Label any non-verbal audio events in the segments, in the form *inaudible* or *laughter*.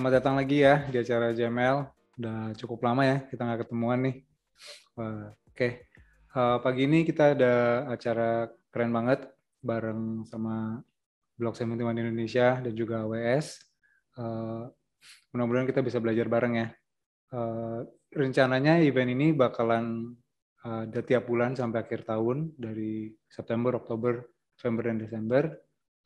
selamat datang lagi ya di acara JML. Udah cukup lama ya kita nggak ketemuan nih. Oke, okay. uh, eh, pagi ini kita ada acara keren banget bareng sama Blok Sementiman Indonesia dan juga AWS. Uh, eh, Mudah-mudahan kita bisa belajar bareng ya. Uh, rencananya event ini bakalan ada tiap bulan sampai akhir tahun dari September, Oktober, November, dan Desember.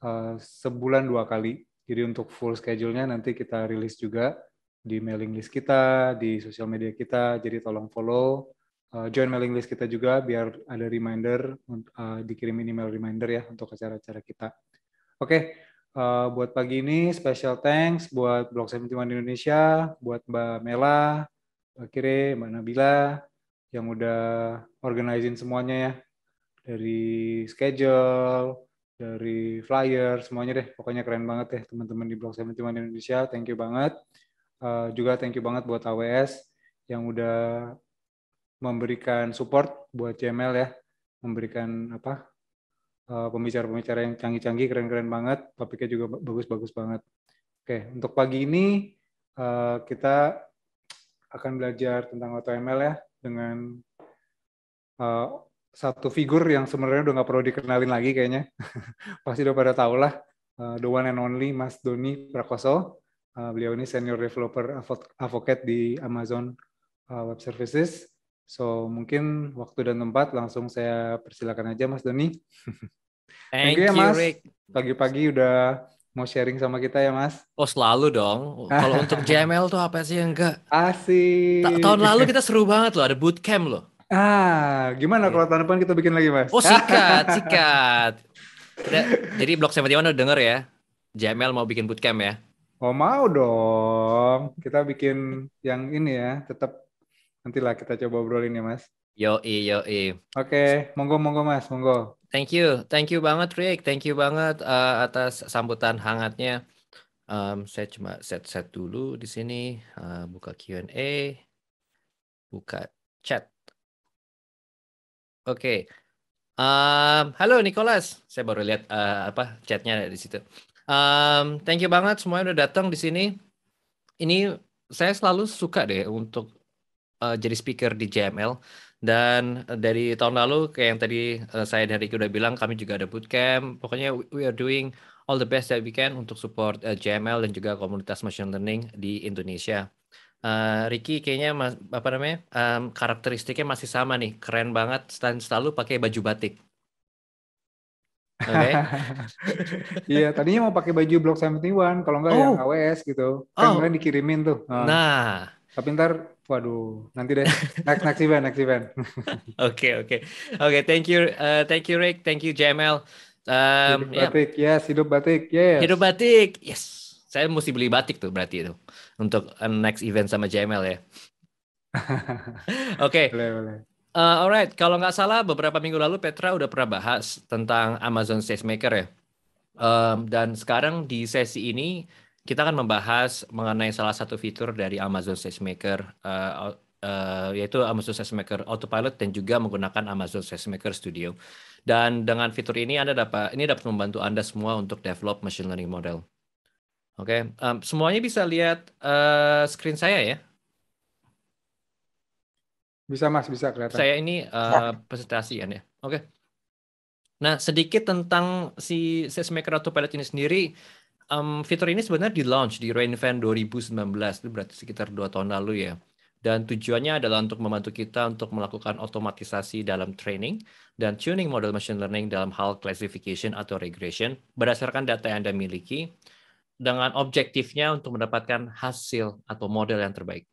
Uh, sebulan dua kali jadi untuk full schedule-nya nanti kita rilis juga di mailing list kita, di sosial media kita. Jadi tolong follow, uh, join mailing list kita juga biar ada reminder, uh, dikirim email reminder ya untuk acara-acara kita. Oke, okay. uh, eh, buat pagi ini special thanks buat Blog 71 Indonesia, buat Mbak Mela, Mbak Kire, Mbak Nabila, yang udah organizing semuanya ya. Dari schedule, dari flyer semuanya deh pokoknya keren banget ya teman-teman di Blog One Indonesia thank you banget uh, juga thank you banget buat AWS yang udah memberikan support buat CML ya memberikan apa eh, pembicara-pembicara yang canggih-canggih keren-keren banget topiknya juga bagus-bagus banget oke untuk pagi ini uh, kita akan belajar tentang AutoML ya dengan uh, satu figur yang sebenarnya udah nggak perlu dikenalin lagi kayaknya. *laughs* Pasti udah pada tau lah. Uh, the one and only Mas Doni Prakoso. Uh, beliau ini senior developer advocate di Amazon uh, Web Services. So mungkin waktu dan tempat langsung saya persilakan aja Mas Doni. *laughs* Thank, Thank you ya Mas. Pagi-pagi udah mau sharing sama kita ya Mas. Oh selalu dong. Kalau untuk JML *laughs* tuh apa sih yang enggak? Asik. Ta tahun lalu kita seru banget loh, ada bootcamp loh. Ah, gimana kalau tahun depan kita bikin lagi, Mas? Oh, sikat, *laughs* sikat. jadi Blok 71 udah denger ya. JML mau bikin bootcamp ya? Oh, mau dong. Kita bikin yang ini ya, tetap nantilah kita coba obrolin ya, Mas. Yo, i, yo, i. Oke, okay. monggo monggo Mas, monggo. Thank you. Thank you banget Rick. Thank you banget uh, atas sambutan hangatnya. Um, saya cuma set-set dulu di sini, uh, buka Q&A, buka chat. Oke. Um, halo Nicholas, saya baru lihat uh, apa chatnya di situ. Um, thank you banget semuanya udah datang di sini. Ini saya selalu suka deh untuk uh, jadi speaker di JML dan dari tahun lalu kayak yang tadi uh, saya dari Ricky udah bilang kami juga ada bootcamp. Pokoknya we are doing all the best that we can untuk support uh, JML dan juga komunitas machine learning di Indonesia. Eh, Ricky kayaknya mas, apa namanya um, karakteristiknya masih sama nih, keren banget dan selalu pakai baju batik. Oke. Okay. *laughs* iya, tadinya mau pakai baju Block 71 kalau enggak oh. yang AWS gitu. Kan oh. kemarin dikirimin tuh. Nah. nah. Tapi ntar waduh, nanti deh next next event, next event. *laughs* Oke, oke. Oke, thank you uh, thank you Rick, thank you JML. Um, hidup yeah. batik, ya. yes, hidup batik, yes. Hidup batik, yes. Saya mesti beli batik tuh berarti itu untuk uh, next event sama JML ya. *laughs* Oke. Okay. Boleh, boleh. Uh, alright, kalau nggak salah beberapa minggu lalu Petra udah pernah bahas tentang Amazon SageMaker ya. Um, dan sekarang di sesi ini kita akan membahas mengenai salah satu fitur dari Amazon SageMaker uh, uh, yaitu Amazon SageMaker Autopilot dan juga menggunakan Amazon SageMaker Studio. Dan dengan fitur ini Anda dapat ini dapat membantu Anda semua untuk develop machine learning model. Oke, okay. um, semuanya bisa lihat uh, screen saya ya? Bisa mas, bisa kelihatan. Saya ini uh, eh, ya. presentasi ya. Oke. Okay. Nah, sedikit tentang si SageMaker Autopilot ini sendiri. Um, fitur ini sebenarnya di launch di reInvent 2019, itu berarti sekitar dua tahun lalu ya dan tujuannya adalah untuk membantu kita untuk melakukan otomatisasi dalam training dan tuning model machine learning dalam hal classification atau regression berdasarkan data yang Anda miliki dengan objektifnya untuk mendapatkan hasil atau model yang terbaik.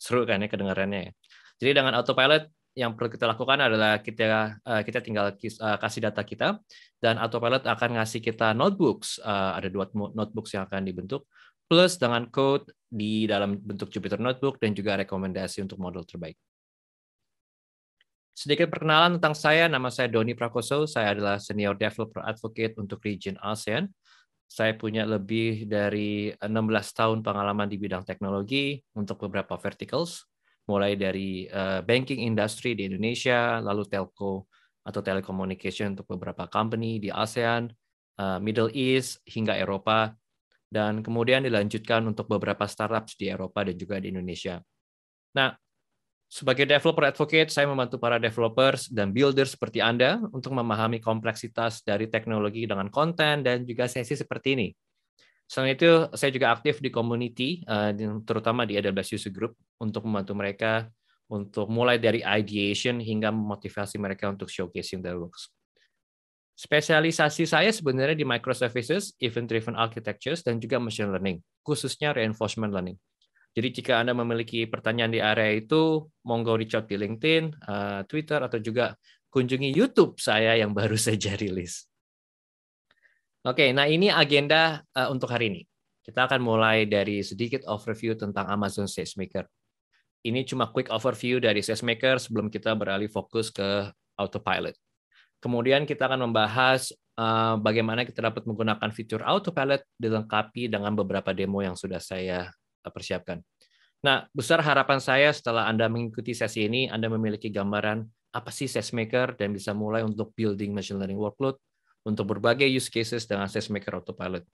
Seru kan ya kedengarannya ya? Jadi dengan autopilot yang perlu kita lakukan adalah kita eh, kita tinggal eh, kasih data kita dan autopilot akan ngasih kita notebooks eh, ada dua notebooks yang akan dibentuk plus dengan code di dalam bentuk Jupyter Notebook dan juga rekomendasi untuk model terbaik. Sedikit perkenalan tentang saya, nama saya Doni Prakoso, saya adalah Senior Developer Advocate untuk Region ASEAN saya punya lebih dari 16 tahun pengalaman di bidang teknologi untuk beberapa verticals, mulai dari uh, banking industry di Indonesia, lalu telco atau telecommunication untuk beberapa company di ASEAN, uh, Middle East hingga Eropa, dan kemudian dilanjutkan untuk beberapa startups di Eropa dan juga di Indonesia. Nah, sebagai developer advocate, saya membantu para developers dan builders seperti Anda untuk memahami kompleksitas dari teknologi dengan konten dan juga sesi seperti ini. Selain itu, saya juga aktif di community, eh, terutama di AWS User Group, untuk membantu mereka untuk mulai dari ideation hingga memotivasi mereka untuk showcasing their works. Spesialisasi saya sebenarnya di microservices, event-driven architectures, dan juga machine learning, khususnya reinforcement learning. Jadi jika Anda memiliki pertanyaan di area itu, monggo reach out di LinkedIn, eh, Twitter, atau juga kunjungi YouTube saya yang baru *laughs* saja rilis. Oke, nah ini agenda eh, untuk hari ini. Kita akan mulai dari sedikit overview tentang Amazon SageMaker. Ini cuma quick overview dari SageMaker sebelum kita beralih fokus ke autopilot. Kemudian kita akan membahas eh, bagaimana kita dapat menggunakan fitur autopilot dilengkapi dengan beberapa demo yang sudah saya Eh, persiapkan. Nah, besar harapan saya setelah Anda mengikuti sesi ini, Anda memiliki gambaran apa sih maker dan bisa mulai untuk building machine learning workload untuk berbagai use cases dengan maker Autopilot.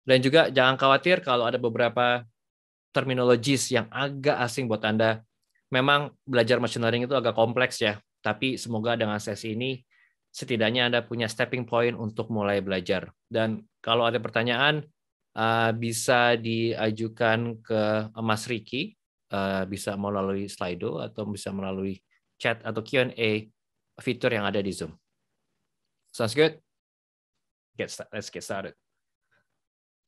Dan juga jangan khawatir kalau ada beberapa terminologis yang agak asing buat Anda. Memang belajar machine learning itu agak kompleks ya, tapi semoga dengan sesi ini setidaknya Anda punya stepping point untuk mulai belajar. Dan kalau ada pertanyaan, Eh, bisa diajukan ke Mas Riki, uh, bisa melalui Slido atau bisa melalui chat atau Q&A fitur yang ada di Zoom. Sounds good? Get start, let's get started.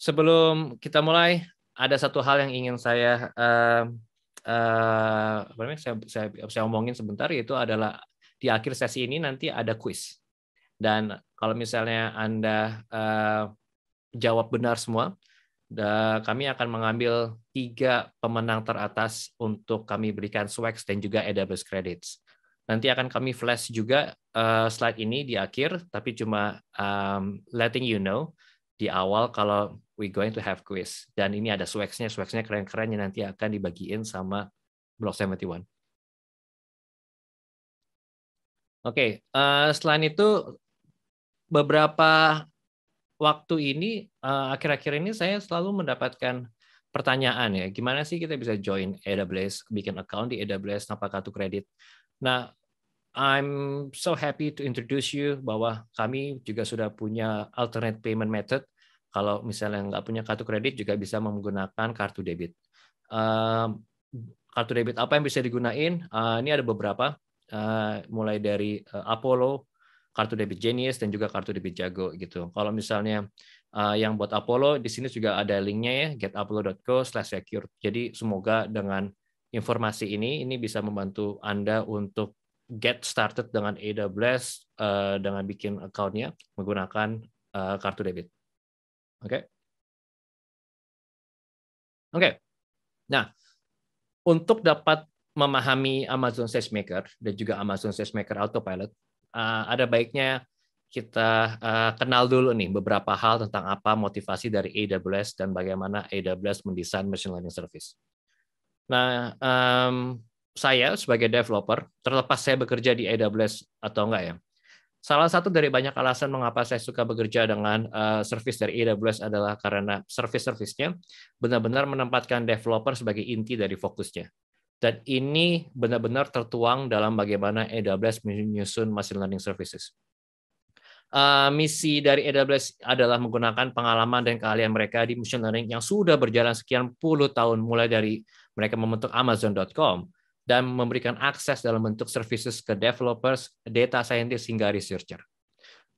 Sebelum kita mulai, ada satu hal yang ingin saya uh, uh, apa namanya? Saya, saya saya omongin sebentar yaitu adalah di akhir sesi ini nanti ada quiz. Dan kalau misalnya Anda uh, jawab benar semua. Dan kami akan mengambil tiga pemenang teratas untuk kami berikan swags dan juga AWS credits. Nanti akan kami flash juga uh, slide ini di akhir, tapi cuma um, letting you know di awal kalau we going to have quiz. Dan ini ada swagsnya, swagsnya keren-keren yang nanti akan dibagiin sama Block 71. Oke, okay, uh, eh, selain itu beberapa waktu ini eh, akhir-akhir ini saya selalu mendapatkan pertanyaan ya, gimana sih kita bisa join AWS, bikin account di AWS tanpa kartu kredit? Nah, I'm so happy to introduce you bahwa kami juga sudah punya alternate payment method. Kalau misalnya nggak punya kartu kredit juga bisa menggunakan kartu debit. Eh, kartu debit apa yang bisa digunain? Eh, ini ada beberapa, mulai dari Apollo, kartu debit Genius dan juga kartu debit Jago gitu. Kalau misalnya uh, yang buat Apollo di sini juga ada linknya ya getapollo.co/secure. Jadi semoga dengan informasi ini ini bisa membantu Anda untuk get started dengan AWS uh, eh, dengan bikin accountnya menggunakan uh, kartu debit. Oke. Okay? Oke. Okay. Nah, untuk dapat memahami Amazon SageMaker dan juga Amazon SageMaker Autopilot, uh, ada baiknya kita uh, kenal dulu nih beberapa hal tentang apa motivasi dari AWS dan bagaimana AWS mendesain machine learning service. Nah, um, saya sebagai developer, terlepas saya bekerja di AWS atau enggak ya, salah satu dari banyak alasan mengapa saya suka bekerja dengan uh, service dari AWS adalah karena service-servicenya benar-benar menempatkan developer sebagai inti dari fokusnya. Dan ini benar-benar tertuang dalam bagaimana AWS menyusun machine learning services. Uh, misi dari AWS adalah menggunakan pengalaman dan keahlian mereka di machine learning yang sudah berjalan sekian puluh tahun mulai dari mereka membentuk Amazon.com dan memberikan akses dalam bentuk services ke developers, data scientist, hingga researcher.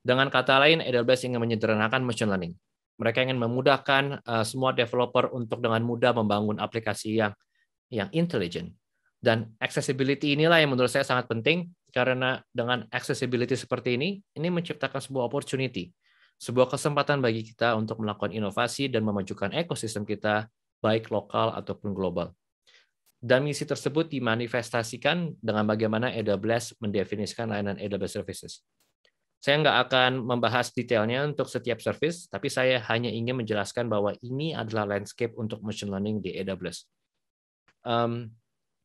Dengan kata lain, AWS ingin menyederhanakan machine learning. Mereka ingin memudahkan uh, semua developer untuk dengan mudah membangun aplikasi yang yang intelligent. Dan accessibility inilah yang menurut saya sangat penting karena dengan accessibility seperti ini, ini menciptakan sebuah opportunity, sebuah kesempatan bagi kita untuk melakukan inovasi dan memajukan ekosistem kita baik lokal ataupun global. Dan misi tersebut dimanifestasikan dengan bagaimana AWS mendefinisikan layanan AWS Services. Saya nggak akan membahas detailnya untuk setiap service, tapi saya hanya ingin menjelaskan bahwa ini adalah landscape untuk machine learning di AWS Um,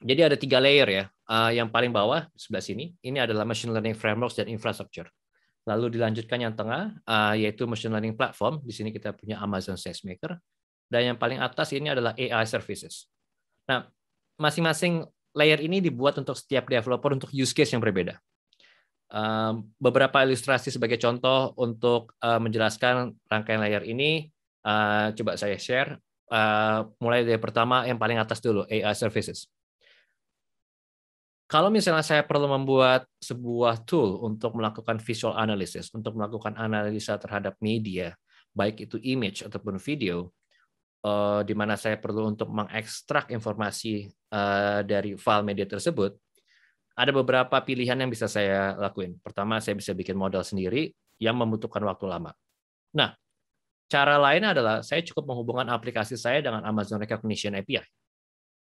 jadi ada tiga layer ya. Uh, yang paling bawah sebelah sini ini adalah machine learning frameworks dan infrastructure. Lalu dilanjutkan yang tengah uh, yaitu machine learning platform. Di sini kita punya Amazon SageMaker dan yang paling atas ini adalah AI services. Nah, masing-masing layer ini dibuat untuk setiap developer untuk use case yang berbeda. beberapa ilustrasi sebagai contoh untuk eh, menjelaskan rangkaian layer ini coba saya share uh, mulai dari pertama yang paling atas dulu AI services. Kalau misalnya saya perlu membuat sebuah tool untuk melakukan visual analysis, untuk melakukan analisa terhadap media, baik itu image ataupun video, uh, di mana saya perlu untuk mengekstrak informasi uh, dari file media tersebut, ada beberapa pilihan yang bisa saya lakuin. Pertama, saya bisa bikin model sendiri yang membutuhkan waktu lama. Nah, Cara lain adalah saya cukup menghubungkan aplikasi saya dengan Amazon Recognition API.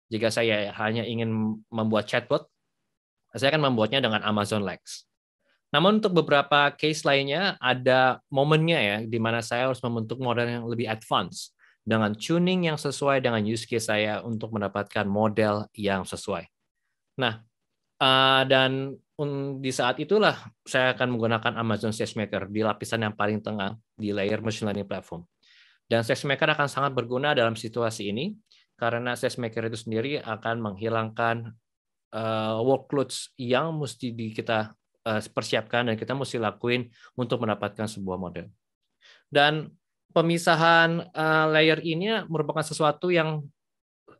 Jika saya hanya ingin membuat chatbot, saya akan membuatnya dengan Amazon Lex. Namun untuk beberapa case lainnya ada momennya ya di mana saya harus membentuk model yang lebih advance dengan tuning yang sesuai dengan use case saya untuk mendapatkan model yang sesuai. Nah, Uh, dan di saat itulah saya akan menggunakan Amazon SageMaker di lapisan yang paling tengah di layer machine learning platform. Dan SageMaker akan sangat berguna dalam situasi ini karena SageMaker itu sendiri akan menghilangkan uh, workloads yang mesti di kita uh, persiapkan dan kita mesti lakuin untuk mendapatkan sebuah model. Dan pemisahan uh, layer ini merupakan sesuatu yang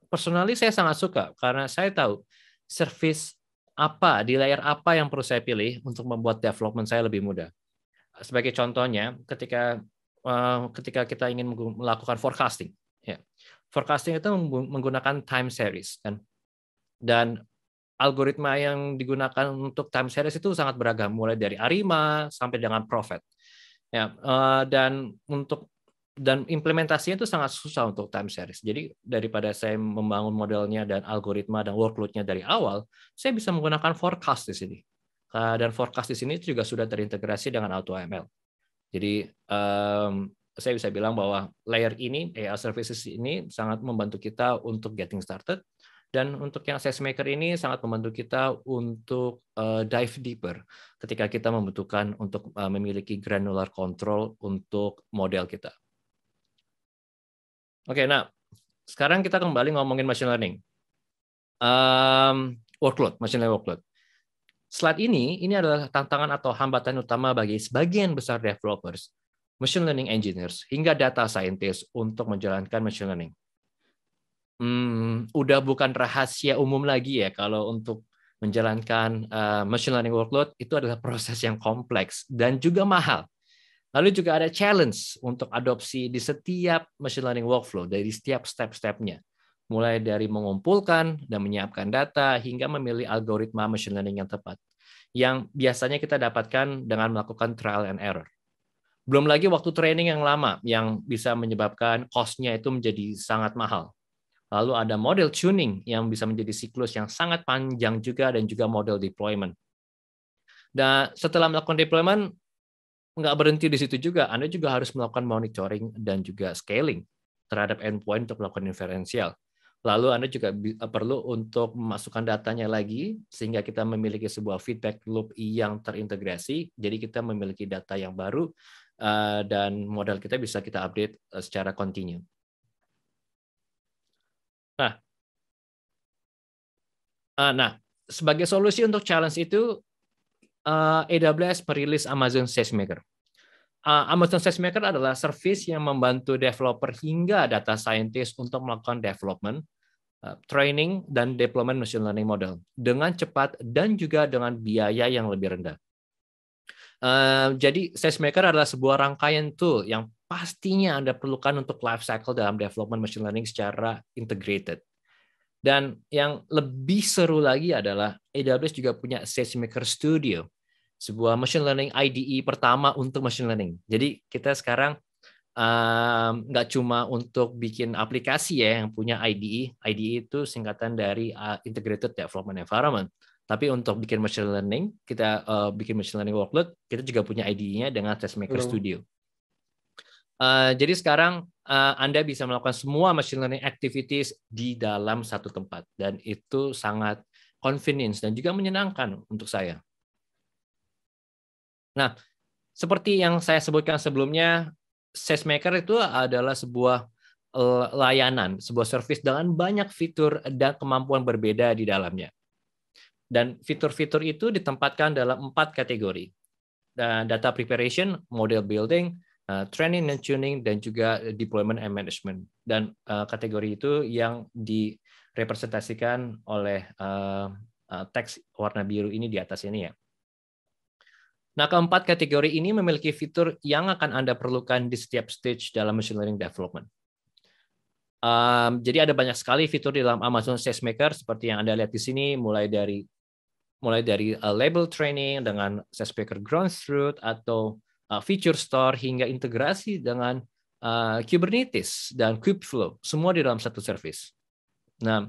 personally saya sangat suka karena saya tahu service apa di layer apa yang perlu saya pilih untuk membuat development saya lebih mudah. Sebagai contohnya, ketika eh, ketika kita ingin melakukan forecasting, ya. forecasting itu menggunakan time series kan, dan algoritma yang digunakan untuk time series itu sangat beragam, mulai dari Arima sampai dengan Prophet. Ya, eh, dan untuk dan implementasinya itu sangat susah untuk time series. Jadi daripada saya membangun modelnya dan algoritma dan workloadnya dari awal, saya bisa menggunakan forecast di sini. Eh, dan forecast di sini juga sudah terintegrasi dengan AutoML. Jadi um, saya bisa bilang bahwa layer ini, AI services ini sangat membantu kita untuk getting started. Dan untuk yang assess maker ini sangat membantu kita untuk uh, dive deeper ketika kita membutuhkan untuk uh, memiliki granular control untuk model kita. Oke, nah sekarang kita kembali ngomongin machine learning. Um, workload, machine learning workload. Slide ini, ini adalah tantangan atau hambatan utama bagi sebagian besar developers, machine learning engineers, hingga data scientist untuk menjalankan machine learning. Hmm, udah bukan rahasia umum lagi ya kalau untuk menjalankan uh, machine learning workload itu adalah proses yang kompleks dan juga mahal. Lalu juga ada challenge untuk adopsi di setiap machine learning workflow dari setiap step-stepnya. Mulai dari mengumpulkan dan menyiapkan data hingga memilih algoritma machine learning yang tepat. Yang biasanya kita dapatkan dengan melakukan trial and error. Belum lagi waktu training yang lama yang bisa menyebabkan cost-nya itu menjadi sangat mahal. Lalu ada model tuning yang bisa menjadi siklus yang sangat panjang juga dan juga model deployment. Dan setelah melakukan deployment, nggak berhenti di situ juga. Anda juga harus melakukan monitoring dan juga scaling terhadap endpoint untuk melakukan inferensial. Lalu Anda juga eh, perlu untuk memasukkan datanya lagi sehingga kita memiliki sebuah feedback loop yang terintegrasi. Jadi kita memiliki data yang baru eh, dan modal kita bisa kita update eh, secara kontinu. Nah, ah, nah sebagai solusi untuk challenge itu uh, eh, AWS merilis Amazon SageMaker. Uh, eh, Amazon SageMaker adalah service yang membantu developer hingga data scientist untuk melakukan development, uh, training, dan deployment machine learning model dengan cepat dan juga dengan biaya yang lebih rendah. Uh, jadi SageMaker adalah sebuah rangkaian tool yang pastinya Anda perlukan untuk life cycle dalam development machine learning secara integrated. Dan yang lebih seru lagi adalah AWS juga punya SageMaker Studio, sebuah machine learning IDE pertama untuk machine learning. Jadi kita sekarang ehm, nggak um, cuma untuk bikin aplikasi ya yang punya IDE, IDE itu singkatan dari uh, Integrated Development Environment. Tapi untuk bikin machine learning, kita uh, bikin machine learning workload, kita juga punya IDE-nya dengan SageMaker Studio. Uh, jadi sekarang uh, Anda bisa melakukan semua machine learning activities di dalam satu tempat dan itu sangat convenience dan juga menyenangkan untuk saya. Nah, seperti yang saya sebutkan sebelumnya, SageMaker itu adalah sebuah eh, layanan, sebuah service dengan banyak fitur dan kemampuan berbeda di dalamnya. Dan fitur-fitur itu ditempatkan dalam empat kategori. Eh, data preparation, model building, Eh, training and tuning dan juga deployment and management dan uh, kategori itu yang direpresentasikan oleh uh, uh, teks warna biru ini di atas ini ya. Nah, keempat kategori ini memiliki fitur yang akan Anda perlukan di setiap stage dalam machine learning development. Um, jadi ada banyak sekali fitur di dalam Amazon SageMaker seperti yang Anda lihat di sini, mulai dari mulai dari label training dengan SageMaker ground truth atau Uh, feature store hingga integrasi dengan uh, Kubernetes dan Kubeflow semua di dalam satu service. Nah,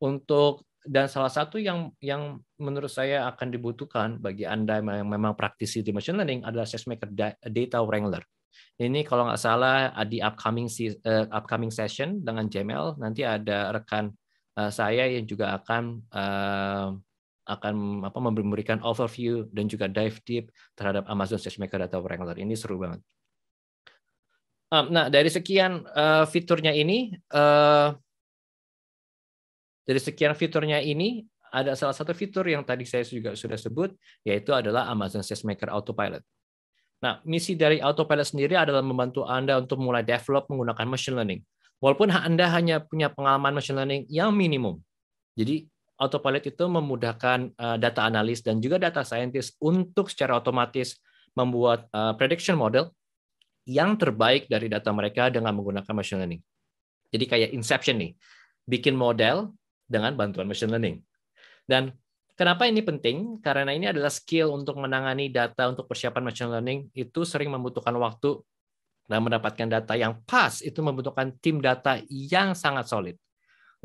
untuk dan salah satu yang yang menurut saya akan dibutuhkan bagi anda yang memang praktisi di machine learning adalah SageMaker Data Wrangler. Ini kalau nggak salah uh, di upcoming uh, upcoming session dengan JML nanti ada rekan uh, saya yang juga akan uh, akan apa memberikan overview dan juga dive deep terhadap Amazon SageMaker Data Wrangler ini seru banget. Um, nah dari sekian uh, fiturnya ini, uh, dari sekian fiturnya ini ada salah satu fitur yang tadi saya juga sudah sebut yaitu adalah Amazon SageMaker Autopilot. Nah misi dari Autopilot sendiri adalah membantu anda untuk mulai develop menggunakan machine learning. Walaupun Anda hanya punya pengalaman machine learning yang minimum, jadi autopilot itu memudahkan uh, data analis dan juga data scientist untuk secara otomatis membuat uh, prediction model yang terbaik dari data mereka dengan menggunakan machine learning. Jadi kayak inception nih, bikin model dengan bantuan machine learning. Dan kenapa ini penting? Karena ini adalah skill untuk menangani data untuk persiapan machine learning itu sering membutuhkan waktu dan mendapatkan data yang pas itu membutuhkan tim data yang sangat solid.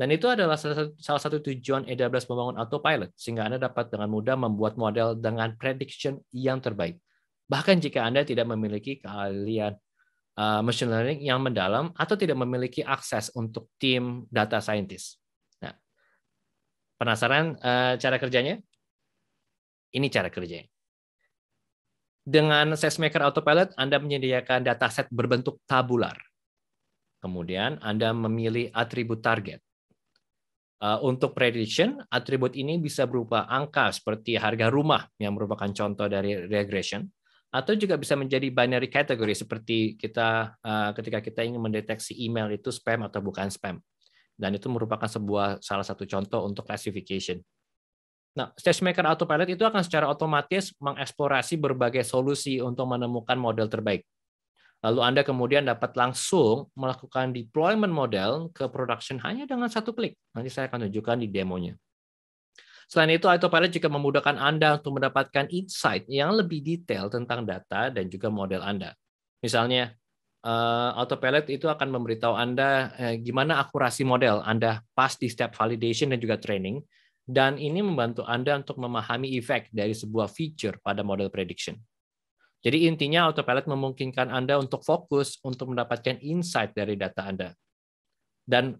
Dan itu adalah salah satu, salah satu tujuan AWS membangun autopilot, sehingga Anda dapat dengan mudah membuat model dengan prediction yang terbaik. Bahkan jika Anda tidak memiliki keahlian uh, machine learning yang mendalam atau tidak memiliki akses untuk tim data scientist. Nah, penasaran uh, cara kerjanya? Ini cara kerjanya. Dengan SageMaker Autopilot, Anda menyediakan dataset berbentuk tabular. Kemudian Anda memilih atribut target Eh, untuk prediction, atribut ini bisa berupa angka seperti harga rumah yang merupakan contoh dari regression, atau juga bisa menjadi binary category seperti kita eh, ketika kita ingin mendeteksi email itu spam atau bukan spam. Dan itu merupakan sebuah salah satu contoh untuk classification. Nah, StageMaker Autopilot itu akan secara otomatis mengeksplorasi berbagai solusi untuk menemukan model terbaik. Lalu Anda kemudian dapat langsung melakukan deployment model ke production hanya dengan satu klik. Nanti saya akan tunjukkan di demonya. Selain itu, Autopilot juga memudahkan Anda untuk mendapatkan insight yang lebih detail tentang data dan juga model Anda. Misalnya, eh, Autopilot itu akan memberitahu Anda eh, gimana akurasi model Anda pas di step validation dan juga training, dan ini membantu Anda untuk memahami efek dari sebuah feature pada model prediction. Jadi intinya autopilot memungkinkan Anda untuk fokus untuk mendapatkan insight dari data Anda. Dan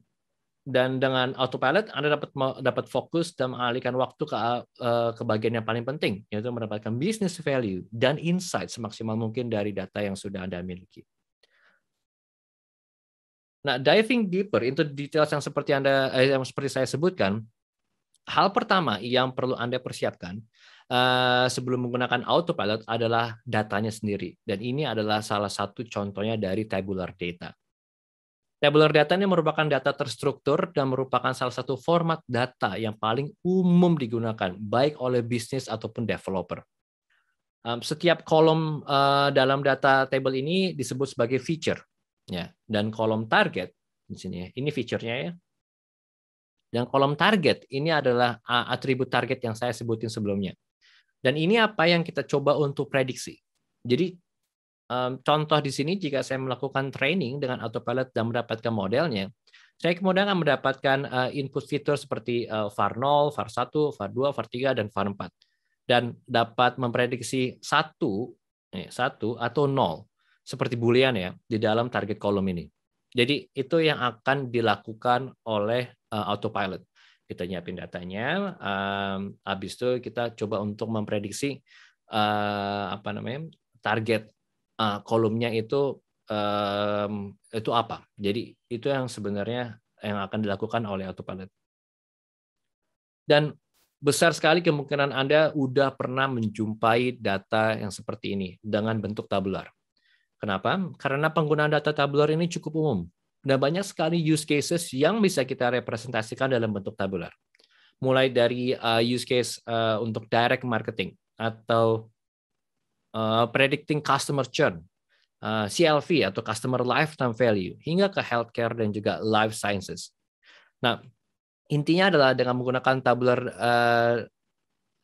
dan dengan autopilot Anda dapat dapat fokus dan mengalihkan waktu ke eh, ke bagian yang paling penting yaitu mendapatkan business value dan insight semaksimal mungkin dari data yang sudah Anda miliki. Nah, diving deeper into details yang seperti Anda eh, yang seperti saya sebutkan, hal pertama yang perlu Anda persiapkan Eh, sebelum menggunakan autopilot adalah datanya sendiri. Dan ini adalah salah satu contohnya dari tabular data. Tabular data ini merupakan data terstruktur dan merupakan salah satu format data yang paling umum digunakan, baik oleh bisnis ataupun developer. Setiap kolom eh, dalam data table ini disebut sebagai feature, ya. Dan kolom target di sini, ya, ini feature-nya ya. Dan kolom target ini adalah atribut target yang saya sebutin sebelumnya. Dan ini apa yang kita coba untuk prediksi. Jadi um, contoh di sini jika saya melakukan training dengan autopilot dan mendapatkan modelnya, saya kemudian akan mendapatkan uh, input fitur seperti uh, eh, var0, var1, var2, var3 dan var4 dan dapat memprediksi satu, satu atau nol seperti boolean ya di dalam target kolom ini. Jadi itu yang akan dilakukan oleh uh, autopilot kita nyiapin datanya um, habis itu kita coba untuk memprediksi uh, apa namanya target uh, eh, kolomnya itu um, itu apa jadi itu yang sebenarnya yang akan dilakukan oleh autopilot dan besar sekali kemungkinan Anda udah pernah menjumpai data yang seperti ini dengan bentuk tabular. Kenapa? Karena penggunaan data tabular ini cukup umum dan nah, banyak sekali use cases yang bisa kita representasikan dalam bentuk tabular. Mulai dari uh, use case uh, untuk direct marketing atau uh, predicting customer churn, uh, CLV atau customer lifetime value, hingga ke healthcare dan juga life sciences. Nah, intinya adalah dengan menggunakan tabular uh,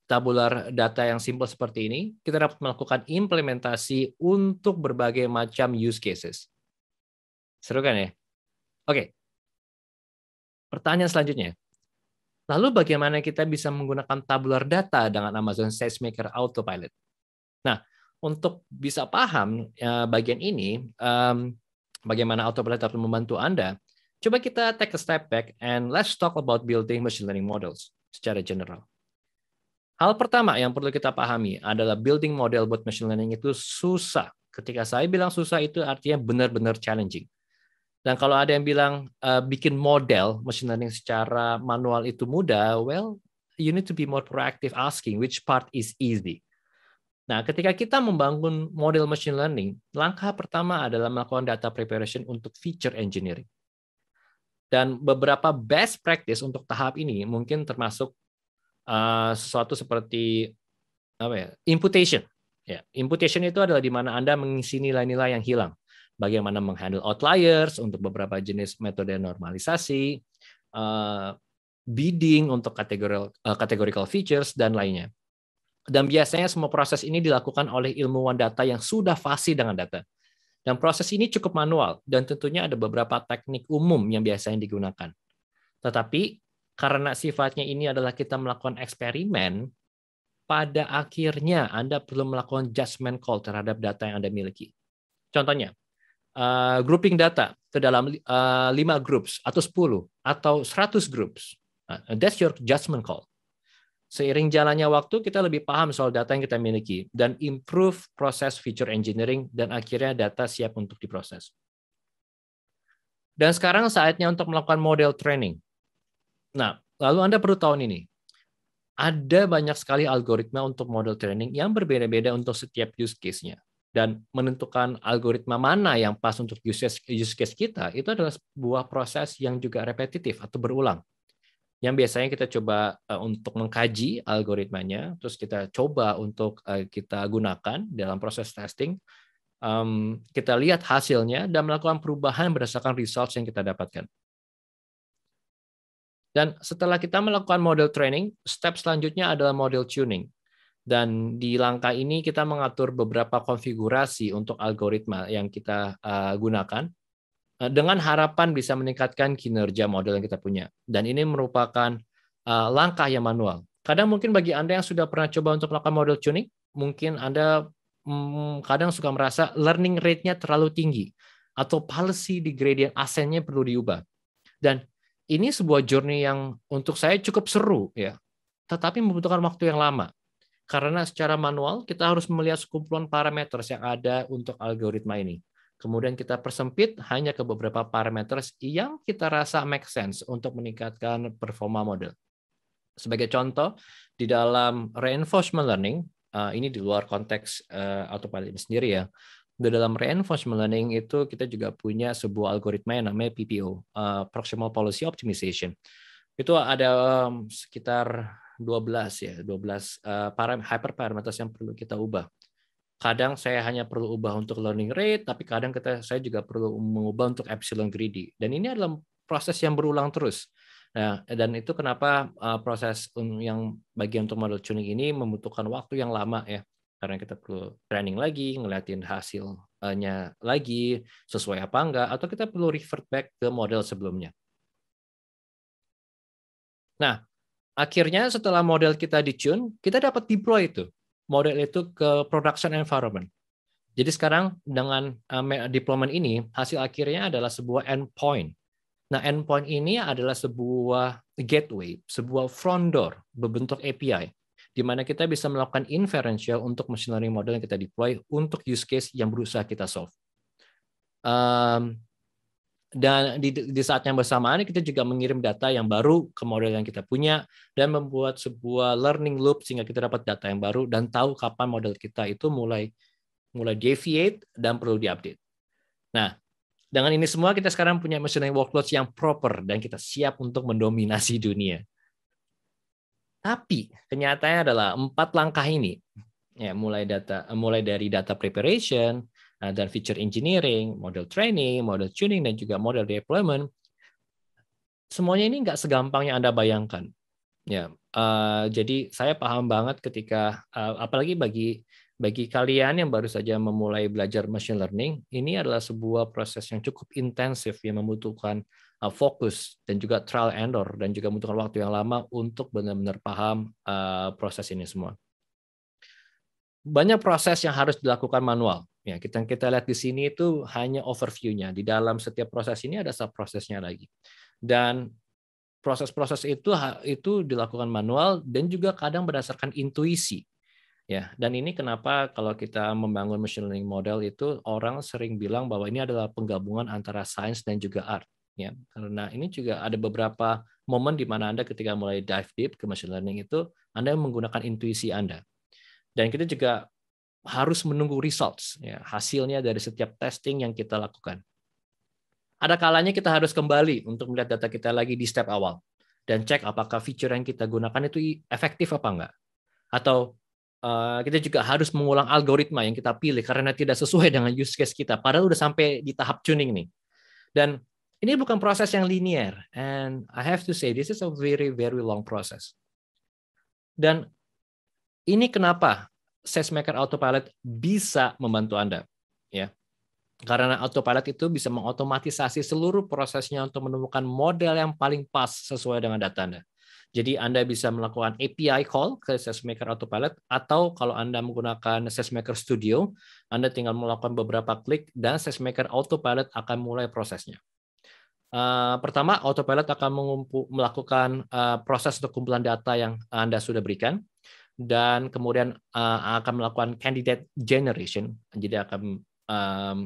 tabular data yang simple seperti ini, kita dapat melakukan implementasi untuk berbagai macam use cases. Seru kan ya? Oke. Pertanyaan selanjutnya. Lalu bagaimana kita bisa menggunakan tabular data dengan Amazon SageMaker Autopilot? Nah, untuk bisa paham eh, bagian ini, bagaimana Autopilot dapat membantu Anda, coba kita take a step back and let's talk about building machine learning models secara general. Hal pertama yang perlu kita pahami adalah building model buat machine learning itu susah. Ketika saya bilang susah itu artinya benar-benar challenging. Dan kalau ada yang bilang uh, bikin model machine learning secara manual itu mudah, well, you need to be more proactive asking which part is easy. Nah, ketika kita membangun model machine learning, langkah pertama adalah melakukan data preparation untuk feature engineering. Dan beberapa best practice untuk tahap ini mungkin termasuk uh, sesuatu seperti apa ya, imputation. Ya, imputation itu adalah di mana Anda mengisi nilai-nilai yang hilang bagaimana menghandle outliers untuk beberapa jenis metode normalisasi, eh, bidding untuk kategori uh, categorical features dan lainnya. Dan biasanya semua proses ini dilakukan oleh ilmuwan data yang sudah fasih dengan data. Dan proses ini cukup manual dan tentunya ada beberapa teknik umum yang biasanya digunakan. Tetapi karena sifatnya ini adalah kita melakukan eksperimen, pada akhirnya Anda perlu melakukan judgment call terhadap data yang Anda miliki. Contohnya, uh, grouping data ke dalam uh, eh, 5 groups atau sepuluh atau seratus groups. Uh, that's your judgment call. Seiring jalannya waktu, kita lebih paham soal data yang kita miliki dan improve proses feature engineering dan akhirnya data siap untuk diproses. Dan sekarang saatnya untuk melakukan model training. Nah, lalu Anda perlu tahu ini. Ada banyak sekali algoritma untuk model training yang berbeda-beda untuk setiap use case-nya dan menentukan algoritma mana yang pas untuk use case, kita itu adalah sebuah proses yang juga repetitif atau berulang. Yang biasanya kita coba eh, untuk mengkaji algoritmanya, terus kita coba untuk eh, kita gunakan dalam proses testing, kita lihat hasilnya dan melakukan perubahan berdasarkan results yang kita dapatkan. Dan setelah kita melakukan model training, step selanjutnya adalah model tuning. Dan di langkah ini kita mengatur beberapa konfigurasi untuk algoritma yang kita eh, gunakan eh, dengan harapan bisa meningkatkan kinerja model yang kita punya. Dan ini merupakan eh, langkah yang manual. Kadang mungkin bagi Anda yang sudah pernah coba untuk melakukan model tuning, mungkin Anda mm, kadang suka merasa learning rate-nya terlalu tinggi atau policy di gradient ascent-nya perlu diubah. Dan ini sebuah journey yang untuk saya cukup seru ya, tetapi membutuhkan waktu yang lama karena secara manual kita harus melihat sekumpulan parameter yang ada untuk algoritma ini. Kemudian kita persempit hanya ke beberapa parameter yang kita rasa make sense untuk meningkatkan performa model. Sebagai contoh, di dalam reinforcement learning, eh, ini di luar konteks eh, autopilot ini sendiri ya, di dalam reinforcement learning itu kita juga punya sebuah algoritma yang namanya PPO, eh, proximal policy optimization. Itu ada sekitar 12 ya, 12 uh, eh, param hyperparameters yang perlu kita ubah. Kadang saya hanya perlu ubah untuk learning rate, tapi kadang kita saya juga perlu mengubah untuk epsilon greedy. Dan ini adalah proses yang berulang terus. Nah, dan itu kenapa eh, proses yang bagian untuk model tuning ini membutuhkan waktu yang lama ya. Karena kita perlu training lagi, ngeliatin hasilnya lagi, sesuai apa enggak, atau kita perlu revert back ke model sebelumnya. Nah, akhirnya setelah model kita di-tune, kita dapat deploy itu model itu ke production environment. Jadi sekarang dengan eh, deployment ini hasil akhirnya adalah sebuah endpoint. Nah, endpoint ini adalah sebuah gateway, sebuah front door berbentuk API di mana kita bisa melakukan inferential untuk machine learning model yang kita deploy untuk use case yang berusaha kita solve. Um, dan di, di saat yang bersamaan kita juga mengirim data yang baru ke model yang kita punya dan membuat sebuah learning loop sehingga kita dapat data yang baru dan tahu kapan model kita itu mulai mulai deviate dan perlu diupdate. Nah, dengan ini semua kita sekarang punya machine learning workloads yang proper dan kita siap untuk mendominasi dunia. Tapi kenyataannya adalah empat langkah ini ya mulai data mulai dari data preparation, Nah, dan feature engineering, model training, model tuning, dan juga model deployment, semuanya ini nggak segampang yang Anda bayangkan. Ya, uh, jadi saya paham banget ketika, uh, apalagi bagi bagi kalian yang baru saja memulai belajar machine learning, ini adalah sebuah proses yang cukup intensif yang membutuhkan uh, fokus dan juga trial and error dan juga membutuhkan waktu yang lama untuk benar-benar paham uh, proses ini semua. Banyak proses yang harus dilakukan manual. Ya, kita kita lihat di sini itu hanya overview-nya. Di dalam setiap proses ini ada prosesnya lagi. Dan proses-proses itu itu dilakukan manual dan juga kadang berdasarkan intuisi. Ya, dan ini kenapa kalau kita membangun machine learning model itu orang sering bilang bahwa ini adalah penggabungan antara sains dan juga art, ya. Karena ini juga ada beberapa momen di mana Anda ketika mulai dive deep ke machine learning itu Anda menggunakan intuisi Anda. Dan kita juga harus menunggu results, ya, hasilnya dari setiap testing yang kita lakukan. Ada kalanya kita harus kembali untuk melihat data kita lagi di step awal dan cek apakah fitur yang kita gunakan itu efektif apa enggak. Atau uh, kita juga harus mengulang algoritma yang kita pilih karena tidak sesuai dengan use case kita. Padahal udah sampai di tahap tuning nih. Dan ini bukan proses yang linear And I have to say, this is a very, very long process. Dan ini kenapa SageMaker Autopilot bisa membantu Anda. Ya. Karena autopilot itu bisa mengotomatisasi seluruh prosesnya untuk menemukan model yang paling pas sesuai dengan data Anda. Jadi Anda bisa melakukan API call ke SageMaker Autopilot atau kalau Anda menggunakan SageMaker Studio, Anda tinggal melakukan beberapa klik dan SageMaker Autopilot akan mulai prosesnya. Uh, pertama, autopilot akan melakukan uh, proses untuk kumpulan data yang Anda sudah berikan dan kemudian uh, akan melakukan candidate generation. Jadi akan um,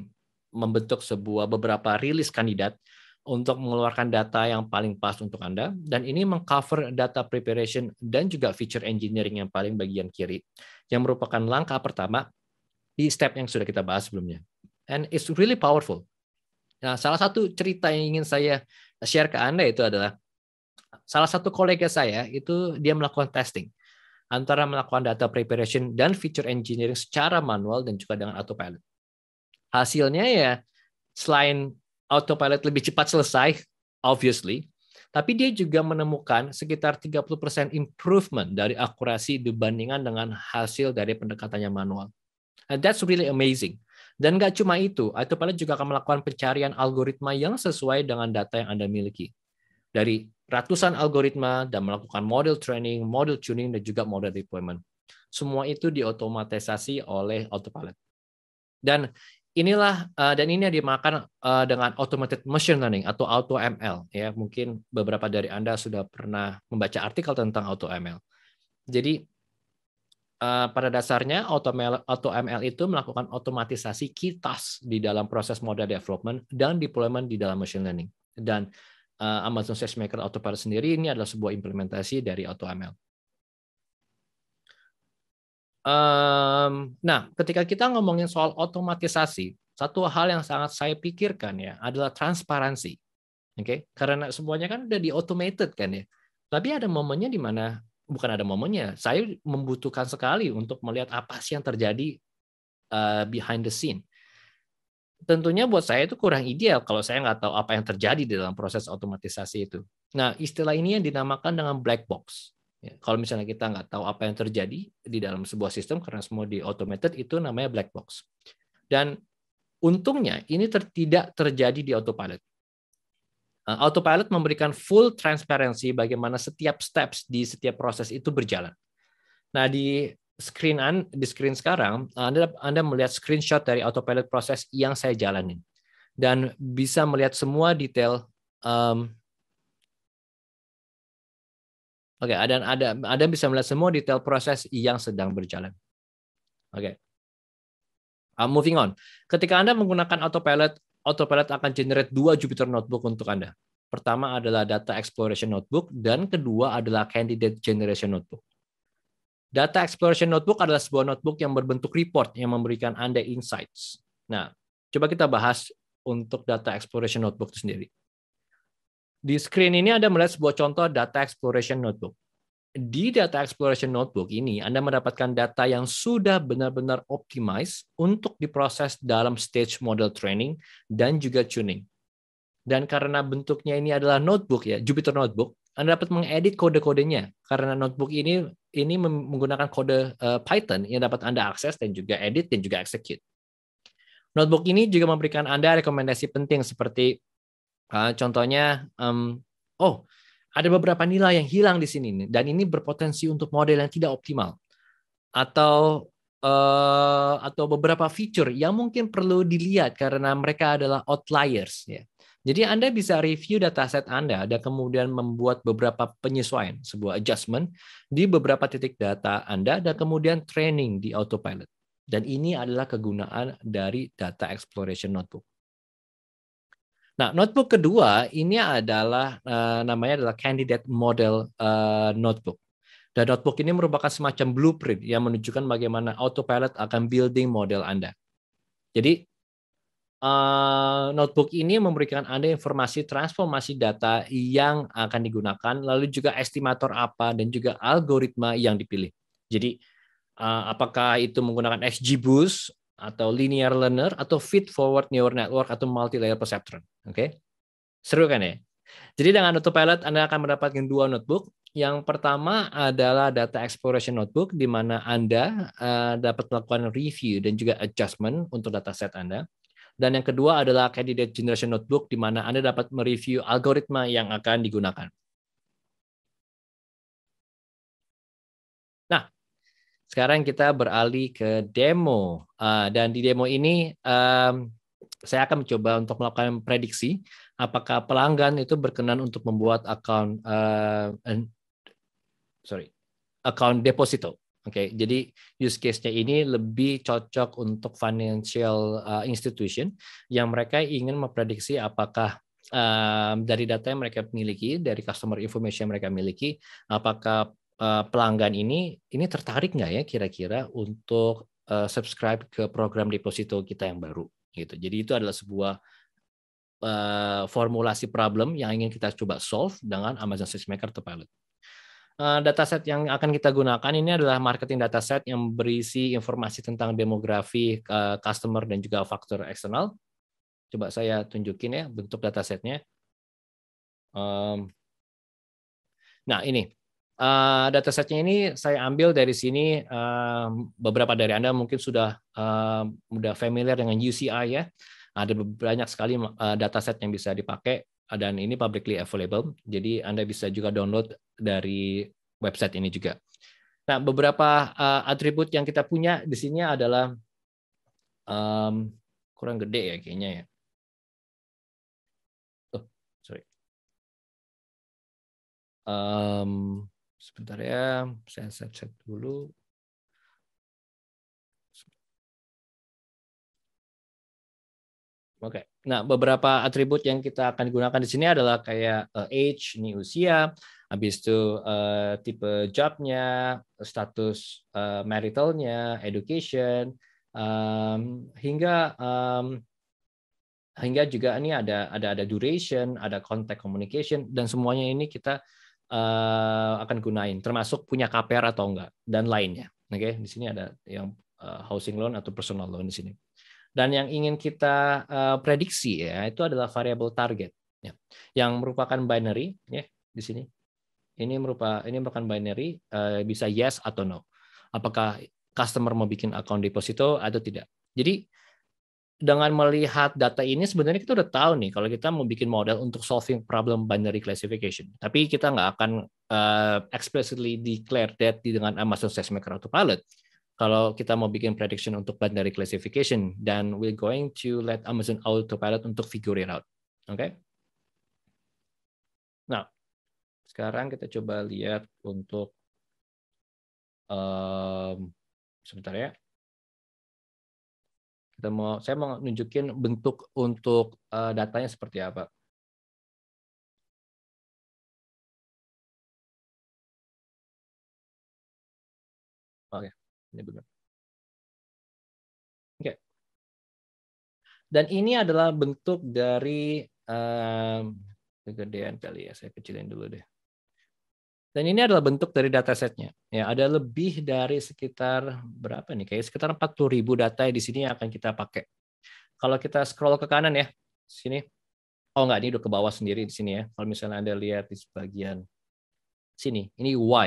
membentuk sebuah beberapa rilis kandidat untuk mengeluarkan data yang paling pas untuk Anda dan ini mengcover data preparation dan juga feature engineering yang paling bagian kiri yang merupakan langkah pertama di step yang sudah kita bahas sebelumnya. And it's really powerful. Nah, salah satu cerita yang ingin saya share ke Anda itu adalah salah satu kolega saya itu dia melakukan testing antara melakukan data preparation dan feature engineering secara manual dan juga dengan autopilot. Hasilnya ya selain autopilot lebih cepat selesai, obviously, tapi dia juga menemukan sekitar 30% improvement dari akurasi dibandingkan dengan hasil dari pendekatannya manual. And that's really amazing. Dan nggak cuma itu, autopilot juga akan melakukan pencarian algoritma yang sesuai dengan data yang Anda miliki. Dari ratusan algoritma dan melakukan model training, model tuning, dan juga model deployment. Semua itu diotomatisasi oleh autopilot. Dan inilah eh, dan ini yang dimakan eh, dengan automated machine learning atau auto ML ya mungkin beberapa dari anda sudah pernah membaca artikel tentang auto ML jadi eh, pada dasarnya auto ML, itu melakukan otomatisasi key di dalam proses model development dan deployment di dalam machine learning dan Eh, Amazon SageMaker Autopilot sendiri ini adalah sebuah implementasi dari AutoML. Um, nah, ketika kita ngomongin soal otomatisasi, satu hal yang sangat saya pikirkan ya adalah transparansi. Oke, okay? karena semuanya kan udah di automated kan ya. Tapi ada momennya di mana bukan ada momennya. Saya membutuhkan sekali untuk melihat apa sih yang terjadi uh, behind the scene tentunya buat saya itu kurang ideal kalau saya nggak tahu apa yang terjadi di dalam proses otomatisasi itu. Nah, istilah ini yang dinamakan dengan black box. Ya, kalau misalnya kita nggak tahu apa yang terjadi di dalam sebuah sistem karena semua di automated itu namanya black box. Dan untungnya ini ter tidak terjadi di autopilot. Eh, autopilot memberikan full transparansi bagaimana setiap steps di setiap proses itu berjalan. Nah, di screen an, di screen sekarang Anda Anda melihat screenshot dari autopilot proses yang saya jalanin dan bisa melihat semua detail um, Oke, okay, ada ada ada bisa melihat semua detail proses yang sedang berjalan. Oke. Okay. Uh, moving on. Ketika Anda menggunakan autopilot, autopilot akan generate dua Jupyter notebook untuk Anda. Pertama adalah data exploration notebook dan kedua adalah candidate generation notebook. Data Exploration Notebook adalah sebuah notebook yang berbentuk report yang memberikan Anda insights. Nah, coba kita bahas untuk Data Exploration Notebook itu sendiri. Di screen ini Anda melihat sebuah contoh Data Exploration Notebook. Di Data Exploration Notebook ini, Anda mendapatkan data yang sudah benar-benar optimize untuk diproses dalam stage model training dan juga tuning. Dan karena bentuknya ini adalah notebook ya, Jupyter Notebook, Anda dapat mengedit kode-kodenya. Karena notebook ini ini menggunakan kode uh, Python yang dapat Anda akses dan juga edit dan juga execute. Notebook ini juga memberikan Anda rekomendasi penting seperti uh, contohnya, um, oh ada beberapa nilai yang hilang di sini dan ini berpotensi untuk model yang tidak optimal atau uh, atau beberapa fitur yang mungkin perlu dilihat karena mereka adalah outliers ya. Jadi Anda bisa review dataset Anda dan kemudian membuat beberapa penyesuaian, sebuah adjustment di beberapa titik data Anda dan kemudian training di autopilot. Dan ini adalah kegunaan dari data exploration notebook. Nah, notebook kedua ini adalah eh, namanya adalah candidate model eh, notebook. Dan notebook ini merupakan semacam blueprint yang menunjukkan bagaimana autopilot akan building model Anda. Jadi Eh, notebook ini memberikan Anda informasi transformasi data yang akan digunakan, lalu juga estimator apa dan juga algoritma yang dipilih. Jadi, eh, apakah itu menggunakan XGBoost atau linear learner atau feed forward neural network atau multi layer perceptron. Oke. Okay? Seru kan ya? Jadi dengan autopilot Anda akan mendapatkan dua notebook. Yang pertama adalah data exploration notebook di mana Anda eh, dapat melakukan review dan juga adjustment untuk dataset Anda. Dan yang kedua adalah Candidate Generation Notebook, di mana Anda dapat mereview algoritma yang akan digunakan. Nah, sekarang kita beralih ke demo. Ah, dan di demo ini, ehm, saya akan mencoba untuk melakukan prediksi apakah pelanggan itu berkenan untuk membuat account ehm, sorry account deposito Oke, okay, jadi use case-nya ini lebih cocok untuk financial uh, institution yang mereka ingin memprediksi apakah uh, dari data yang mereka miliki, dari customer information yang mereka miliki, apakah uh, pelanggan ini ini tertarik nggak ya kira-kira untuk uh, subscribe ke program deposito kita yang baru gitu. Jadi itu adalah sebuah uh, formulasi problem yang ingin kita coba solve dengan Amazon SageMaker Pilot. Eh, dataset yang akan kita gunakan ini adalah marketing dataset yang berisi informasi tentang demografi customer dan juga faktor eksternal. Coba saya tunjukin ya bentuk datasetnya. Nah ini eh, datasetnya ini saya ambil dari sini beberapa dari anda mungkin sudah sudah familiar dengan UCI ya. Ada banyak sekali eh, dataset yang bisa dipakai dan ini publicly available. Jadi Anda bisa juga download dari website ini juga. Nah, beberapa uh, atribut yang kita punya di sini adalah um, kurang gede ya kayaknya ya. Oh, sorry. Um, sebentar ya, saya set-set dulu. Oke. Okay. Nah, beberapa atribut yang kita akan gunakan di sini adalah kayak eh, age, ini usia, habis itu uh, tipe jobnya, status uh, maritalnya, education, um, hingga um, hingga juga ini ada ada ada duration, ada contact communication dan semuanya ini kita uh, akan gunain, termasuk punya KPR atau enggak dan lainnya. Oke, okay? di sini ada yang uh, housing loan atau personal loan di sini. Dan yang ingin kita uh, prediksi ya itu adalah variable target ya, yang merupakan binary ya di sini ini merupakan ini merupakan binary uh, bisa yes atau no. Apakah customer mau bikin account deposito atau tidak. Jadi dengan melihat data ini sebenarnya kita udah tahu nih kalau kita mau bikin model untuk solving problem binary classification. Tapi kita nggak akan uh, explicitly declare that di dengan Amazon SageMaker Autopilot. Kalau kita mau bikin prediction untuk binary classification, dan we're going to let Amazon Autopilot untuk figure it out. Oke? Okay? Sekarang kita coba lihat untuk um, sebentar ya. Kita mau saya mau nunjukin bentuk untuk uh, datanya seperti apa. Oke, ini benar. Oke. Dan ini adalah bentuk dari um, kegedean kali ya. Saya kecilin dulu deh. Dan ini adalah bentuk dari datasetnya. Ya, ada lebih dari sekitar berapa nih? Kayak sekitar 40.000 ribu data di sini yang akan kita pakai. Kalau kita scroll ke kanan ya, sini. Oh enggak, ini udah ke bawah sendiri di sini ya. Kalau misalnya Anda lihat di sebagian sini, ini y,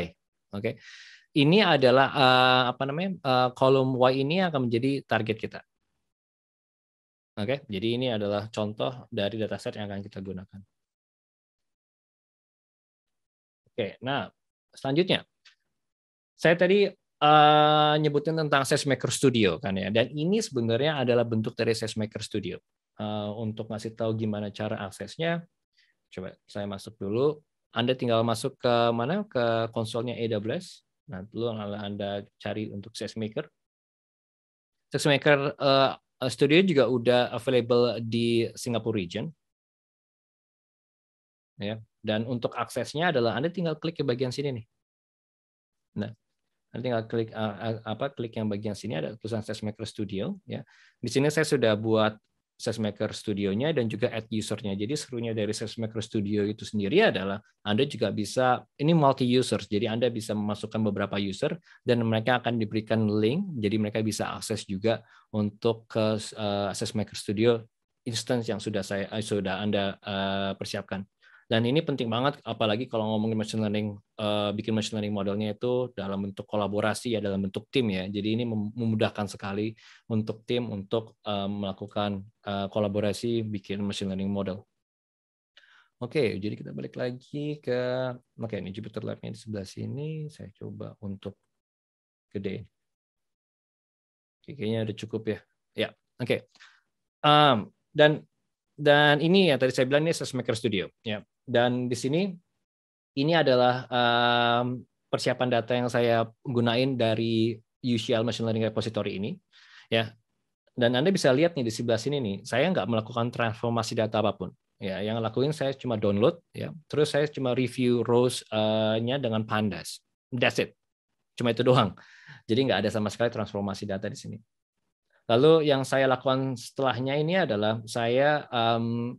Oke. Ini adalah uh, apa namanya? Uh, kolom Y ini akan menjadi target kita. Oke, jadi ini adalah contoh dari dataset yang akan kita gunakan. Oke, nah selanjutnya saya tadi uh, nyebutin tentang SageMaker Studio kan ya, dan ini sebenarnya adalah bentuk dari SageMaker Studio. Uh, untuk ngasih tahu gimana cara aksesnya, coba saya masuk dulu. Anda tinggal masuk ke mana ke konsolnya AWS. Nah, lalu Anda cari untuk SageMaker. SageMaker uh, eh, Studio juga udah available di Singapore region. Ya, dan untuk aksesnya adalah Anda tinggal klik ke bagian sini nih. Nah, Anda tinggal klik apa klik yang bagian sini ada tulisan SageMaker Studio ya. Di sini saya sudah buat SageMaker Studio-nya dan juga add usernya. Jadi serunya dari SageMaker Studio itu sendiri adalah Anda juga bisa, ini multi users, jadi Anda bisa memasukkan beberapa user dan mereka akan diberikan link, jadi mereka bisa akses juga untuk ke eh, SageMaker Studio instance yang sudah saya eh, sudah Anda eh, persiapkan. Dan ini penting banget, apalagi kalau ngomongin machine learning, uh, bikin machine learning modelnya itu dalam bentuk kolaborasi ya, dalam bentuk tim ya. Jadi ini memudahkan sekali untuk tim untuk uh, melakukan uh, kolaborasi bikin machine learning model. Oke, okay, jadi kita balik lagi ke, oke okay, ini Jupiter lab di sebelah sini, saya coba untuk gede. kayaknya udah cukup ya. Ya, oke. Okay. Um, ehm, dan dan ini ya tadi saya bilang ini Sesmaker Studio. Ya, dan di sini ini adalah um, persiapan data yang saya gunain dari UCL Machine Learning Repository ini. Ya, dan Anda bisa lihat nih di sebelah sini nih, saya nggak melakukan transformasi data apapun. Ya, yang lakuin saya cuma download, ya. Terus saya cuma review rows-nya dengan pandas. That's it. Cuma itu doang. Jadi nggak ada sama sekali transformasi data di sini. Lalu yang saya lakukan setelahnya ini adalah saya um,